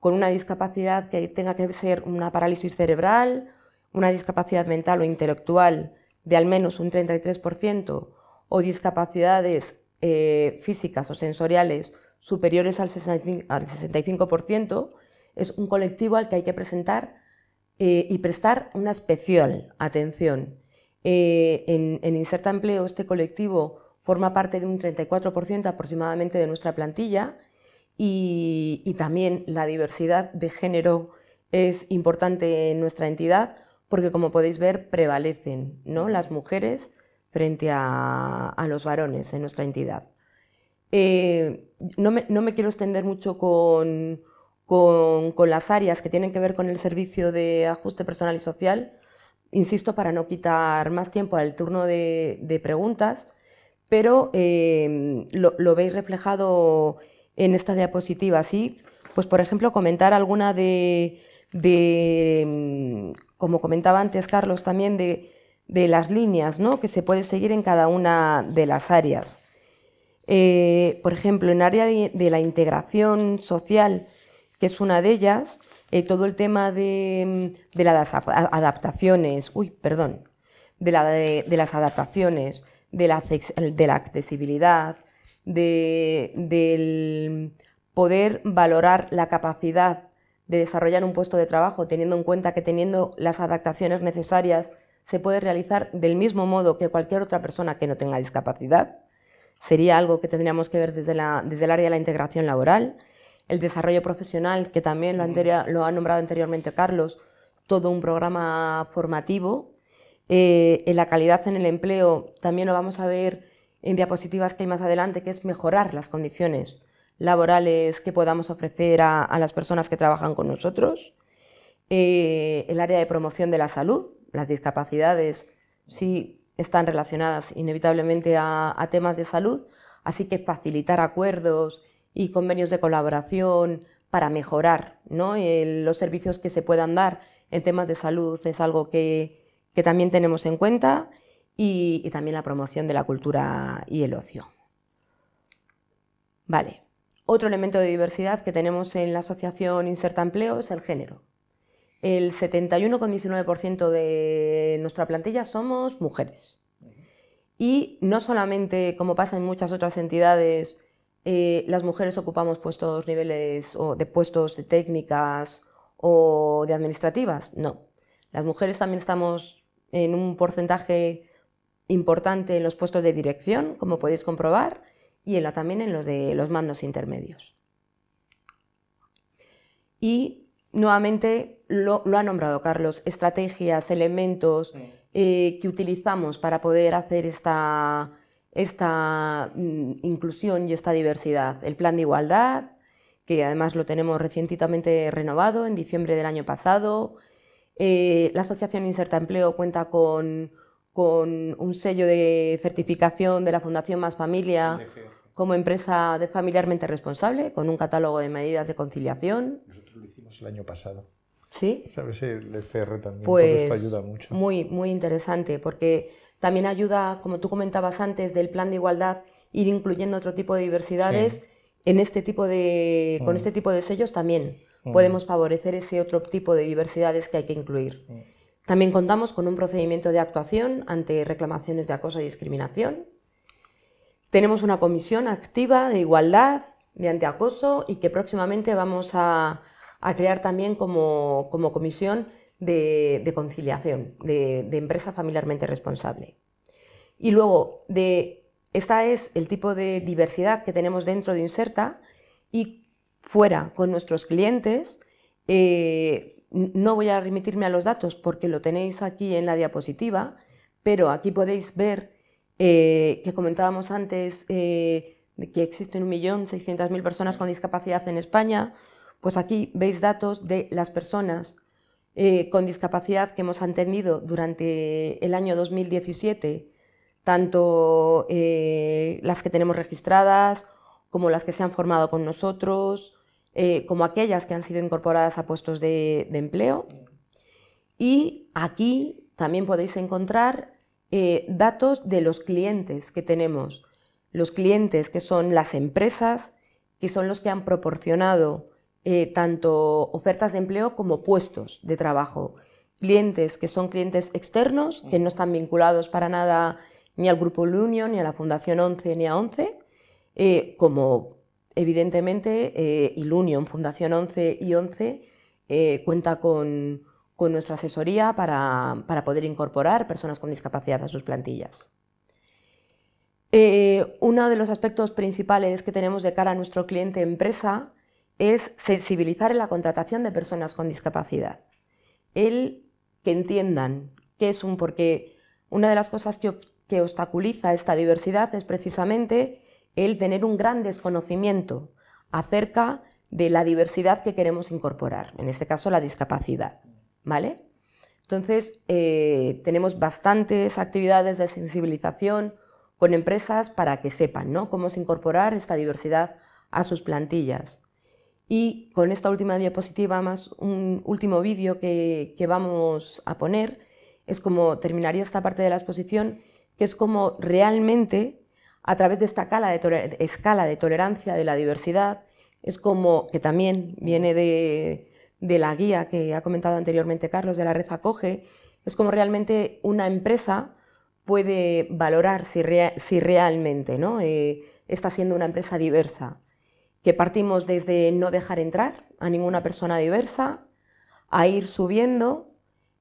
con una discapacidad que tenga que ser una parálisis cerebral una discapacidad mental o intelectual de al menos un 33% o discapacidades eh, físicas o sensoriales superiores al 65%, es un colectivo al que hay que presentar eh, y prestar una especial atención. Eh, en, Inserta Empleo, este colectivo forma parte de un 34% aproximadamente de nuestra plantilla y también la diversidad de género es importante en nuestra entidad porque como podéis ver prevalecen ¿no? las mujeres frente a, los varones en nuestra entidad. Eh, no, me, quiero extender mucho con, las áreas que tienen que ver con el servicio de ajuste personal y social, insisto, para no quitar más tiempo al turno de, preguntas, pero eh, lo, veis reflejado en esta diapositiva, ¿sí? Pues, por ejemplo, comentar alguna de como comentaba antes Carlos también, de, las líneas que se puede seguir en cada una de las áreas. Eh, por ejemplo, en área de, la integración social, que es una de ellas, eh, todo el tema de, mm, las adaptaciones, uy, perdón, de, la, de, las adaptaciones, de de la accesibilidad, del poder valorar la capacidad de desarrollar un puesto de trabajo, teniendo en cuenta que teniendo las adaptaciones necesarias se puede realizar del mismo modo que cualquier otra persona que no tenga discapacidad. Sería algo que tendríamos que ver desde, desde el área de la integración laboral, el desarrollo profesional, que también lo, lo ha nombrado anteriormente Carlos, todo un programa formativo. Eh, en la calidad en el empleo también lo vamos a ver en diapositivas que hay más adelante, que es mejorar las condiciones laborales que podamos ofrecer a, las personas que trabajan con nosotros, eh, el área de promoción de la salud, las discapacidades, sí están relacionadas inevitablemente a, temas de salud, así que facilitar acuerdos y convenios de colaboración para mejorar los servicios que se puedan dar en temas de salud es algo que, también tenemos en cuenta y, y, también la promoción de la cultura y el ocio. Vale, otro elemento de diversidad que tenemos en la asociación Inserta Empleo es el género. El 71,19% de nuestra plantilla somos mujeres. Y no solamente, como pasa en muchas otras entidades, eh, las mujeres ocupamos puestos niveles o de puestos de técnicas o de administrativas. No. Las mujeres también estamos en un porcentaje importante en los puestos de dirección, como podéis comprobar, y la, también en los de los mandos intermedios. Y nuevamente lo, ha nombrado Carlos, estrategias, elementos eh, que utilizamos para poder hacer esta, esta mm, inclusión y esta diversidad. El plan de igualdad, que además lo tenemos recientemente renovado en diciembre del año pasado. Eh, la Asociación Inserta Empleo cuenta con con un sello de certificación de la Fundación Más Familia como empresa de familiarmente responsable, con un catálogo de medidas de conciliación. Nosotros lo hicimos el año pasado. ¿Sí? ¿Sabes? El FR también. Pues esto ayuda mucho. Muy, muy interesante, porque también ayuda, como tú comentabas antes, del plan de igualdad, ir incluyendo otro tipo de diversidades. En este tipo de, Con mm. este tipo de sellos también mm. podemos favorecer ese otro tipo de diversidades que hay que incluir. Mm. También contamos con un procedimiento de actuación ante reclamaciones de acoso y discriminación. Tenemos una comisión activa de igualdad mediante acoso y que próximamente vamos a, crear también como, comisión de, conciliación, de, empresa familiarmente responsable. Y luego, de, esta es el tipo de diversidad que tenemos dentro de Inserta y fuera con nuestros clientes. Eh, no voy a remitirme a los datos porque lo tenéis aquí en la diapositiva, pero aquí podéis ver eh, que comentábamos antes eh, que existen 1.600.000 personas con discapacidad en España. Pues aquí veis datos de las personas eh, con discapacidad que hemos atendido durante el año 2017, tanto las que tenemos registradas como las que se han formado con nosotros, eh, como aquellas que han sido incorporadas a puestos de, empleo. Y aquí también podéis encontrar eh, datos de los clientes que tenemos. Los clientes que son las empresas, que son los que han proporcionado eh, tanto ofertas de empleo como puestos de trabajo. Clientes que son clientes externos, que no están vinculados para nada ni al Grupo L'Union ni a la Fundación 11, ni a 11, como Evidentemente, eh, Ilunion, Fundación 11 y 11 eh, cuenta con, nuestra asesoría para, poder incorporar personas con discapacidad a sus plantillas. Eh, uno de los aspectos principales que tenemos de cara a nuestro cliente empresa es sensibilizar en la contratación de personas con discapacidad. El que entiendan qué es un porque una de las cosas que obstaculiza esta diversidad es precisamente el tener un gran desconocimiento acerca de la diversidad que queremos incorporar, en este caso la discapacidad, ¿vale? Entonces, eh, tenemos bastantes actividades de sensibilización con empresas para que sepan cómo se incorporar esta diversidad a sus plantillas. Y con esta última diapositiva, más un último vídeo que, que vamos a poner, es como terminaría esta parte de la exposición, que es como realmente a través de esta escala de, tolerancia de la diversidad, es como que también viene de, la guía que ha comentado anteriormente Carlos de la red Acoge, es como realmente una empresa puede valorar si, realmente eh, está siendo una empresa diversa. Que partimos desde no dejar entrar a ninguna persona diversa, a ir subiendo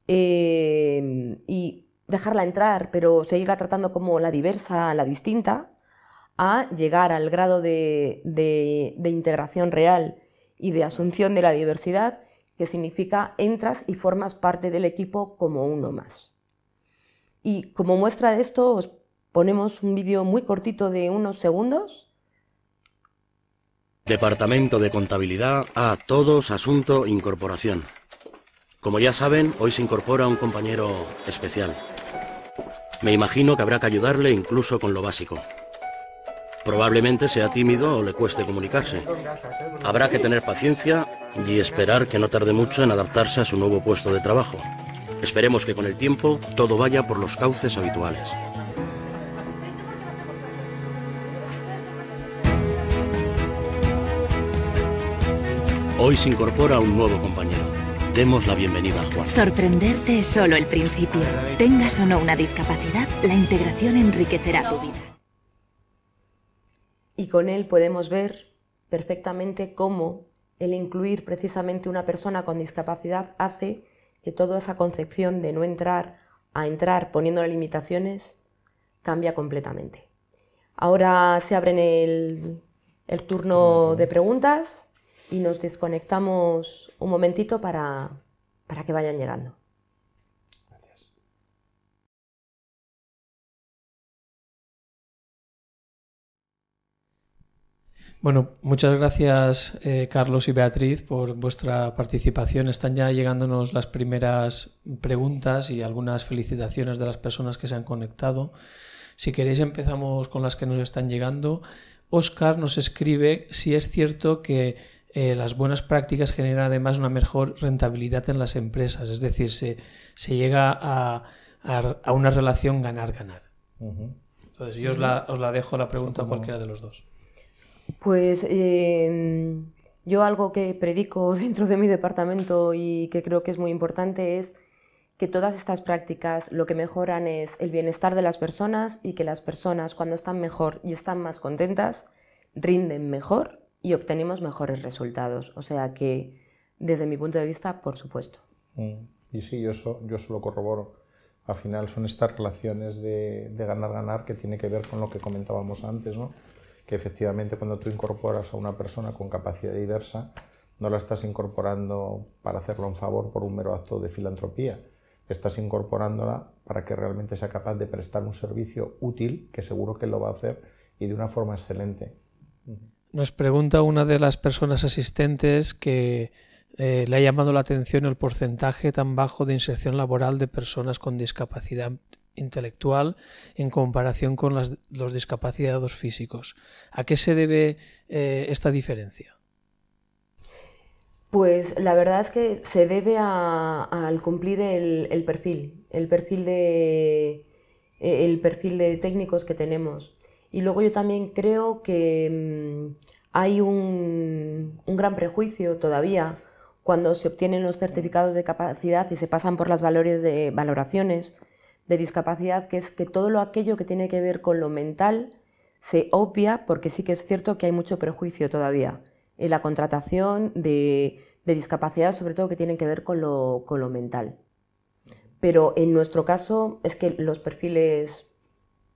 eh, y dejarla entrar, pero seguirla tratando como la diversa, la distinta, a llegar al grado de, integración real y de asunción de la diversidad, que significa entras y formas parte del equipo como uno más. Y como muestra de esto, os ponemos un vídeo muy cortito de unos segundos. Departamento de Contabilidad a Todos Asunto Incorporación. Como ya saben, hoy se incorpora un compañero especial. Me imagino que habrá que ayudarle incluso con lo básico. Probablemente sea tímido o le cueste comunicarse. Habrá que tener paciencia y esperar que no tarde mucho en adaptarse a su nuevo puesto de trabajo. Esperemos que con el tiempo todo vaya por los cauces habituales. Hoy se incorpora un nuevo compañero. Demos la bienvenida a Juan. Sorprenderte es solo el principio. Tengas o no una discapacidad, la integración enriquecerá tu vida y con él podemos ver perfectamente cómo el incluir precisamente una persona con discapacidad hace que toda esa concepción de no entrar a entrar poniéndole limitaciones cambia completamente. Ahora se abre el, turno de preguntas y nos desconectamos un momentito para, para que vayan llegando. Bueno, muchas gracias eh, Carlos y Beatriz por vuestra participación. Están ya llegándonos las primeras preguntas y algunas felicitaciones de las personas que se han conectado. Si queréis empezamos con las que nos están llegando. Oscar nos escribe si es cierto que eh, las buenas prácticas generan además una mejor rentabilidad en las empresas, es decir, se, se llega a, una relación ganar-ganar. Entonces yo os la, dejo la pregunta a pues, cualquiera de los dos. Pues em, yo algo que predico dentro de mi departamento y que creo que es muy importante es que todas estas prácticas lo que mejoran es el bienestar de las personas y que las personas cuando están mejor y están más contentas, rinden mejor y obtenemos mejores resultados. O sea que desde mi punto de vista, por supuesto. Mm. Y sí, yo, eso yo solo corroboro. Al final son estas relaciones de ganar-ganar que tiene que ver con lo que comentábamos antes, ¿no? que efectivamente cuando tú incorporas a una persona con capacidad diversa, no la estás incorporando para hacerlo un favor por un mero acto de filantropía, estás incorporándola para que realmente sea capaz de prestar un servicio útil, que seguro que lo va a hacer y de una forma excelente. Nos pregunta una de las personas asistentes que eh, le ha llamado la atención el porcentaje tan bajo de inserción laboral de personas con discapacidad intelectual en comparación con los discapacitados físicos. ¿A qué se debe eh, esta diferencia? Pues la verdad es que se debe al cumplir el, perfil, el perfil de e, el perfil de técnicos que tenemos. Y luego yo también creo que mm, hay un, un gran prejuicio todavía cuando se obtienen los certificados de capacidad y se pasan por las valores de valoraciones de discapacidad, que es que todo lo aquello que tiene que ver con lo mental se obvia porque sí que es cierto que hay mucho prejuicio todavía en la contratación de, discapacidad, sobre todo que tienen que ver con lo, con lo mental. Pero en nuestro caso es que los perfiles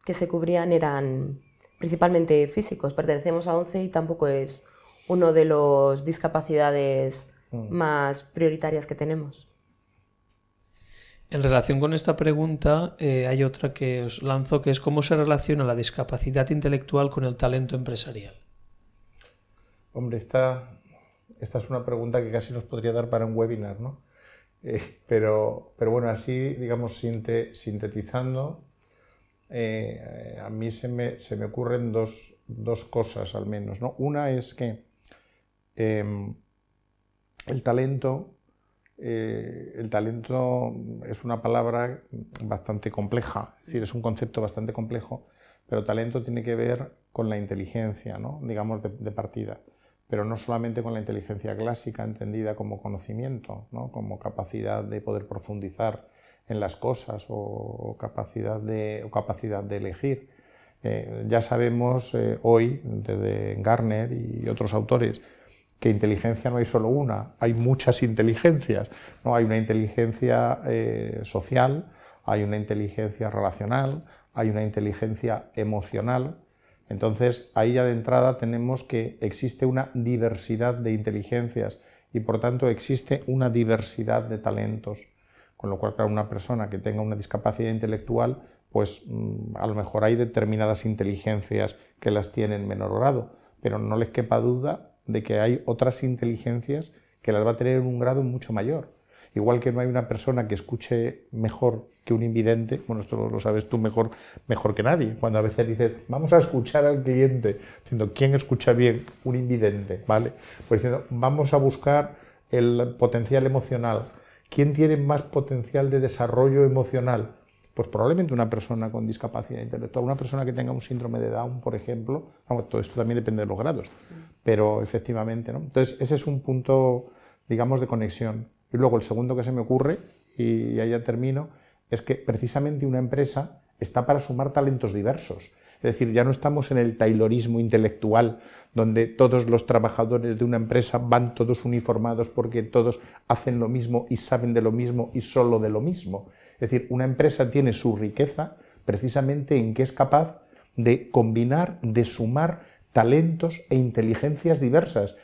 que se cubrían eran principalmente físicos. Pertenecemos a 11 y tampoco es uno de las discapacidades mm. más prioritarias que tenemos. En relación con esta pregunta, eh, hay otra que os lanzo, que es cómo se relaciona la discapacidad intelectual con el talento empresarial. Hombre, esta, esta es una pregunta que casi nos podría dar para un webinar, ¿no? Eh, pero, pero bueno, así, digamos, sintetizando, eh, a mí se me, se me ocurren dos, dos, cosas al menos, ¿no? Una es que em, el talento eh, el talento es una palabra bastante compleja, es decir, es un concepto bastante complejo, pero talento tiene que ver con la inteligencia, digamos, de, partida, pero no solamente con la inteligencia clásica entendida como conocimiento, como capacidad de poder profundizar en las cosas o, capacidad, de, capacidad de elegir. Eh, ya sabemos eh, hoy, desde Garner y otros autores, que inteligencia no hay solo una, hay muchas inteligencias. ¿no? Hay una inteligencia eh, social, hay una inteligencia relacional, hay una inteligencia emocional. Entonces, ahí ya de entrada tenemos que existe una diversidad de inteligencias y por tanto existe una diversidad de talentos. Con lo cual, claro, una persona que tenga una discapacidad intelectual, pues mm, a lo mejor hay determinadas inteligencias que las tienen menor grado, pero no les quepa duda de que hay otras inteligencias que las va a tener en un grado mucho mayor. Igual que no hay una persona que escuche mejor que un invidente, bueno, esto lo sabes tú mejor, mejor que nadie, cuando a veces dices, vamos a escuchar al cliente, diciendo, ¿quién escucha bien? Un invidente, ¿vale? Pues diciendo, vamos a buscar el potencial emocional. ¿Quién tiene más potencial de desarrollo emocional? Pues probablemente una persona con discapacidad intelectual, una persona que tenga un síndrome de Down, por ejemplo. Vamos, todo esto también depende de los grados pero efectivamente, ¿no? Entonces, ese es un punto, digamos, de conexión. Y luego el segundo que se me ocurre, y ahí ya termino, es que precisamente una empresa está para sumar talentos diversos. Es decir, ya no estamos en el taylorismo intelectual, donde todos los trabajadores de una empresa van todos uniformados porque todos hacen lo mismo y saben de lo mismo y solo de lo mismo. Es decir, una empresa tiene su riqueza precisamente en que es capaz de combinar, de sumar talentos e inteligencias diversas,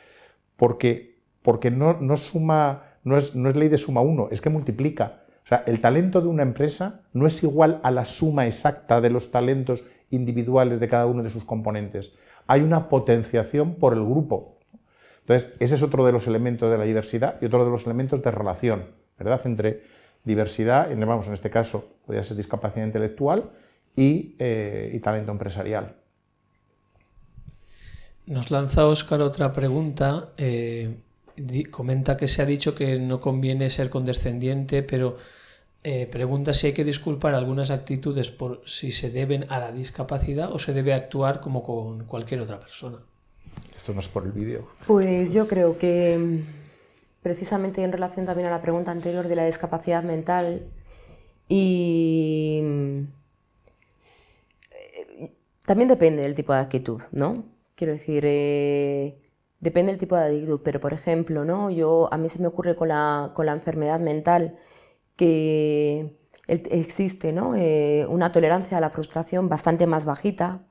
porque, porque no, suma, no es, ley de suma uno, es que multiplica. O sea, el talento de una empresa no es igual a la suma exacta de los talentos individuales de cada uno de sus componentes. Hay una potenciación por el grupo. Entonces, ese es otro de los elementos de la diversidad y otro de los elementos de relación, ¿verdad? Entre diversidad, vamos, en este caso podría ser discapacidad intelectual y eh, talento empresarial. Nos lanza Óscar otra pregunta. Eh, comenta que se ha dicho que no conviene ser condescendiente, pero eh, pregunta si hay que disculpar algunas actitudes por si se deben a la discapacidad o se debe actuar como con cualquier otra persona. Esto no es por el vídeo. Pues yo creo que mm, precisamente en relación también a la pregunta anterior de la discapacidad mental y mm, eh, también depende del tipo de actitud, ¿no? Quiero decir, eh, depende del tipo de adicción, pero por ejemplo, Yo, a mí se me ocurre con la, enfermedad mental que existe eh, una tolerancia a la frustración bastante más bajita,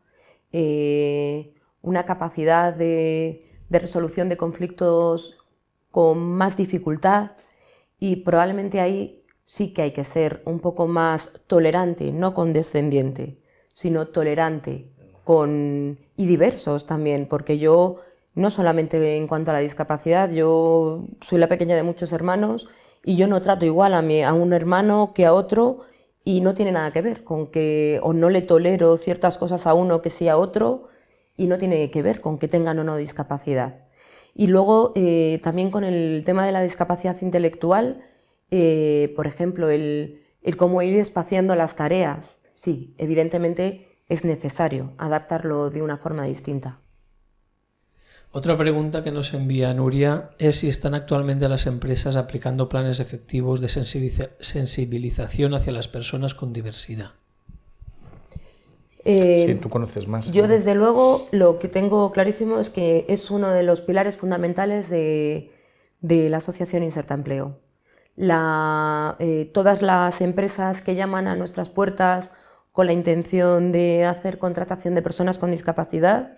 eh, una capacidad de, resolución de conflictos con más dificultad y probablemente ahí sí que hay que ser un poco más tolerante, no condescendiente, sino tolerante y diversos también, porque yo no solamente en cuanto a la discapacidad, yo soy la pequeña de muchos hermanos y yo no trato igual a, un hermano que a otro y no tiene nada que ver con que o no le tolero ciertas cosas a uno que sí a otro y no tiene que ver con que tengan o no discapacidad. Y luego eh, también con el tema de la discapacidad intelectual, eh, por ejemplo, el, el cómo ir espaciando las tareas. Sí, evidentemente es necesario adaptarlo de una forma distinta. Otra pregunta que nos envía Nuria es si están actualmente las empresas aplicando planes efectivos de sensibilización hacia las personas con diversidad. Eh, sí, tú conoces más. Yo, desde luego, lo que tengo clarísimo es que es uno de los pilares fundamentales de, la asociación Inserta Empleo. Eh, todas las empresas que llaman a nuestras puertas con la intención de hacer contratación de personas con discapacidad.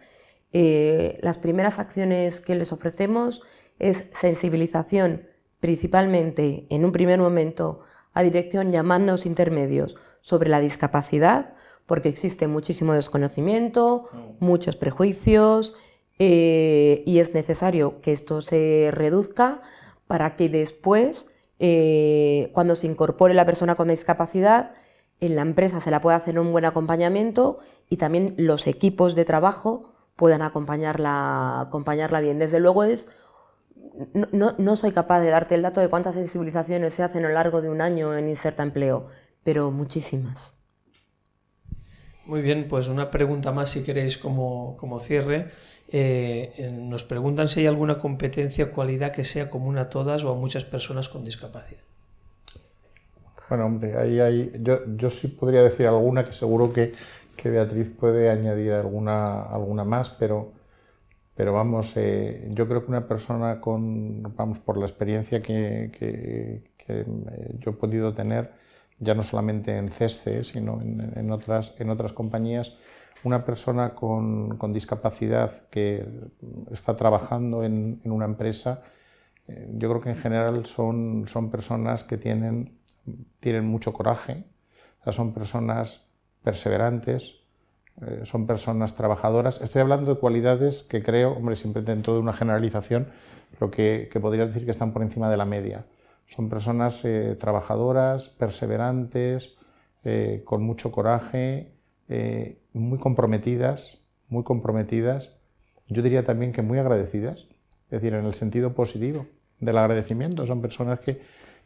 Eh, las primeras acciones que les ofrecemos es sensibilización, principalmente en un primer momento a dirección los intermedios sobre la discapacidad, porque existe muchísimo desconocimiento, mm. muchos prejuicios, eh, y es necesario que esto se reduzca para que después, eh, cuando se incorpore la persona con discapacidad, en la empresa se la puede hacer un buen acompañamiento y también los equipos de trabajo puedan acompañarla, acompañarla bien. Desde luego es, no, soy capaz de darte el dato de cuántas sensibilizaciones se hacen a lo largo de un año en Inserta Empleo, pero muchísimas. Muy bien, pues una pregunta más si queréis como, cierre. Eh, nos preguntan si hay alguna competencia o cualidad que sea común a todas o a muchas personas con discapacidad. Bueno, hombre, ahí hay, yo, yo sí podría decir alguna que seguro que, Beatriz puede añadir alguna, alguna más, pero, pero vamos, eh, yo creo que una persona con, vamos, por la experiencia que, eh, yo he podido tener, ya no solamente en CESCE, sino en, otras, en otras compañías, una persona con, discapacidad que está trabajando en, una empresa, eh, yo creo que en general son, son personas que tienen tienen mucho coraje, son personas perseverantes, eh, son personas trabajadoras. Estoy hablando de cualidades que creo, hombre, siempre dentro de una generalización, lo que, podría decir que están por encima de la media. Son personas eh, trabajadoras, perseverantes, eh, con mucho coraje, muy comprometidas, muy comprometidas. Yo diría también que muy agradecidas, es decir, en el sentido positivo del agradecimiento. Son personas que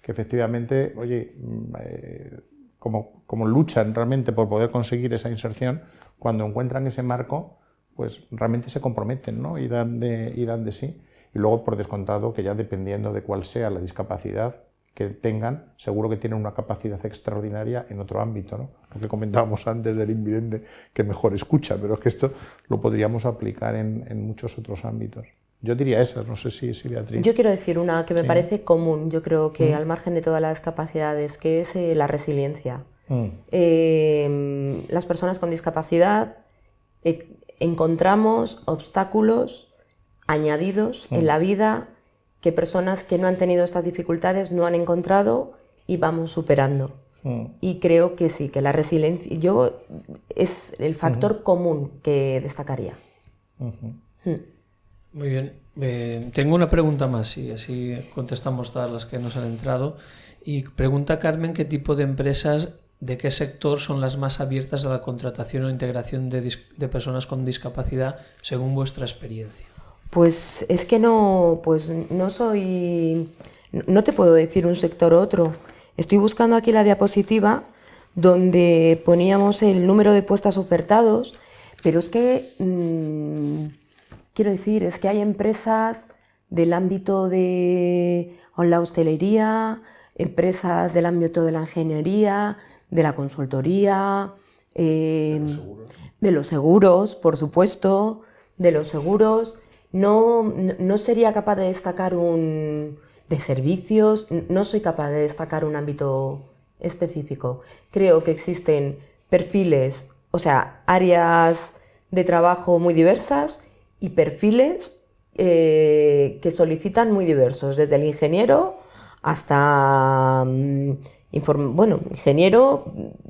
que efectivamente, oye, mm, eh, como, luchan realmente por poder conseguir esa inserción, cuando encuentran ese marco, pues realmente se comprometen ¿no? y, dan de, y dan de sí. Y luego, por descontado, que ya dependiendo de cuál sea la discapacidad que tengan, seguro que tienen una capacidad extraordinaria en otro ámbito. ¿no? Lo que comentábamos antes del invidente que mejor escucha, pero es que esto lo podríamos aplicar en muchos otros ámbitos. Yo diría esas, no sé si, si Beatriz. Yo quiero decir una que me parece común, yo creo que mm. al margen de todas las capacidades, que es eh, la resiliencia. Mm. Em, las personas con discapacidad eh, encontramos obstáculos añadidos en mm. la vida que personas que no han tenido estas dificultades no han encontrado y vamos superando. Y creo que sí, que la resiliencia, yo es el factor común que destacaría. Muy bien. Eh, tengo una pregunta más y así contestamos todas las que nos han entrado. Y pregunta Carmen qué tipo de empresas, de qué sector son las más abiertas a la contratación o integración de, personas con discapacidad según vuestra experiencia. Pues es que no, pues no soy, no te puedo decir un sector u otro. Estoy buscando aquí la diapositiva donde poníamos el número de puestas ofertados, pero es que mm, Quiero decir, es que hay empresas del ámbito de la hostelería, empresas del ámbito de la ingeniería, de la consultoría, eh, de, los seguros, por supuesto, de los seguros. No, no sería capaz de destacar un de servicios, no soy capaz de destacar un ámbito específico. Creo que existen perfiles, o sea, áreas de trabajo muy diversas y perfiles eh, que solicitan muy diversos, desde el ingeniero hasta, mm, bueno, ingeniero,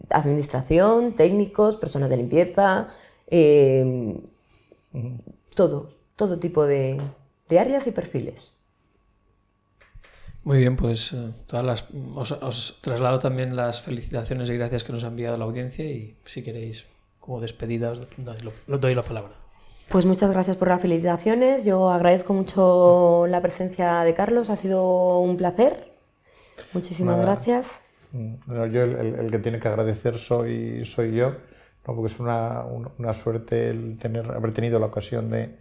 administración, técnicos, personas de limpieza, em, todo, todo tipo de, áreas y perfiles. Muy bien, pues eh, todas las, os, traslado también las felicitaciones y gracias que nos ha enviado la audiencia y si queréis, como despedidas, os doy la palabra. Pues muchas gracias por las felicitaciones. Yo agradezco mucho la presencia de Carlos, ha sido un placer. Muchísimas gracias. No, yo el, que tiene que agradecer soy, soy yo, ¿no? porque es una, una, suerte el tener, haber tenido la ocasión de,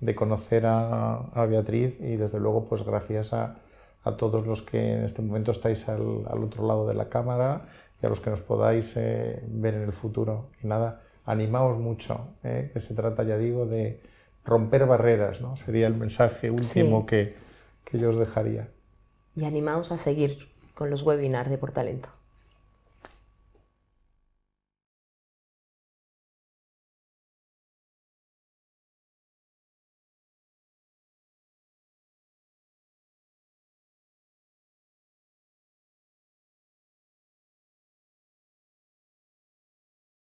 de conocer a, a, Beatriz y desde luego pues gracias a, a, todos los que en este momento estáis al, al, otro lado de la cámara y a los que nos podáis eh, ver en el futuro. Y nada, animaos mucho, ¿eh? que se trata, ya digo, de romper barreras, ¿no? Sería el mensaje último que, que yo os dejaría. Y animaos a seguir con los webinars de Por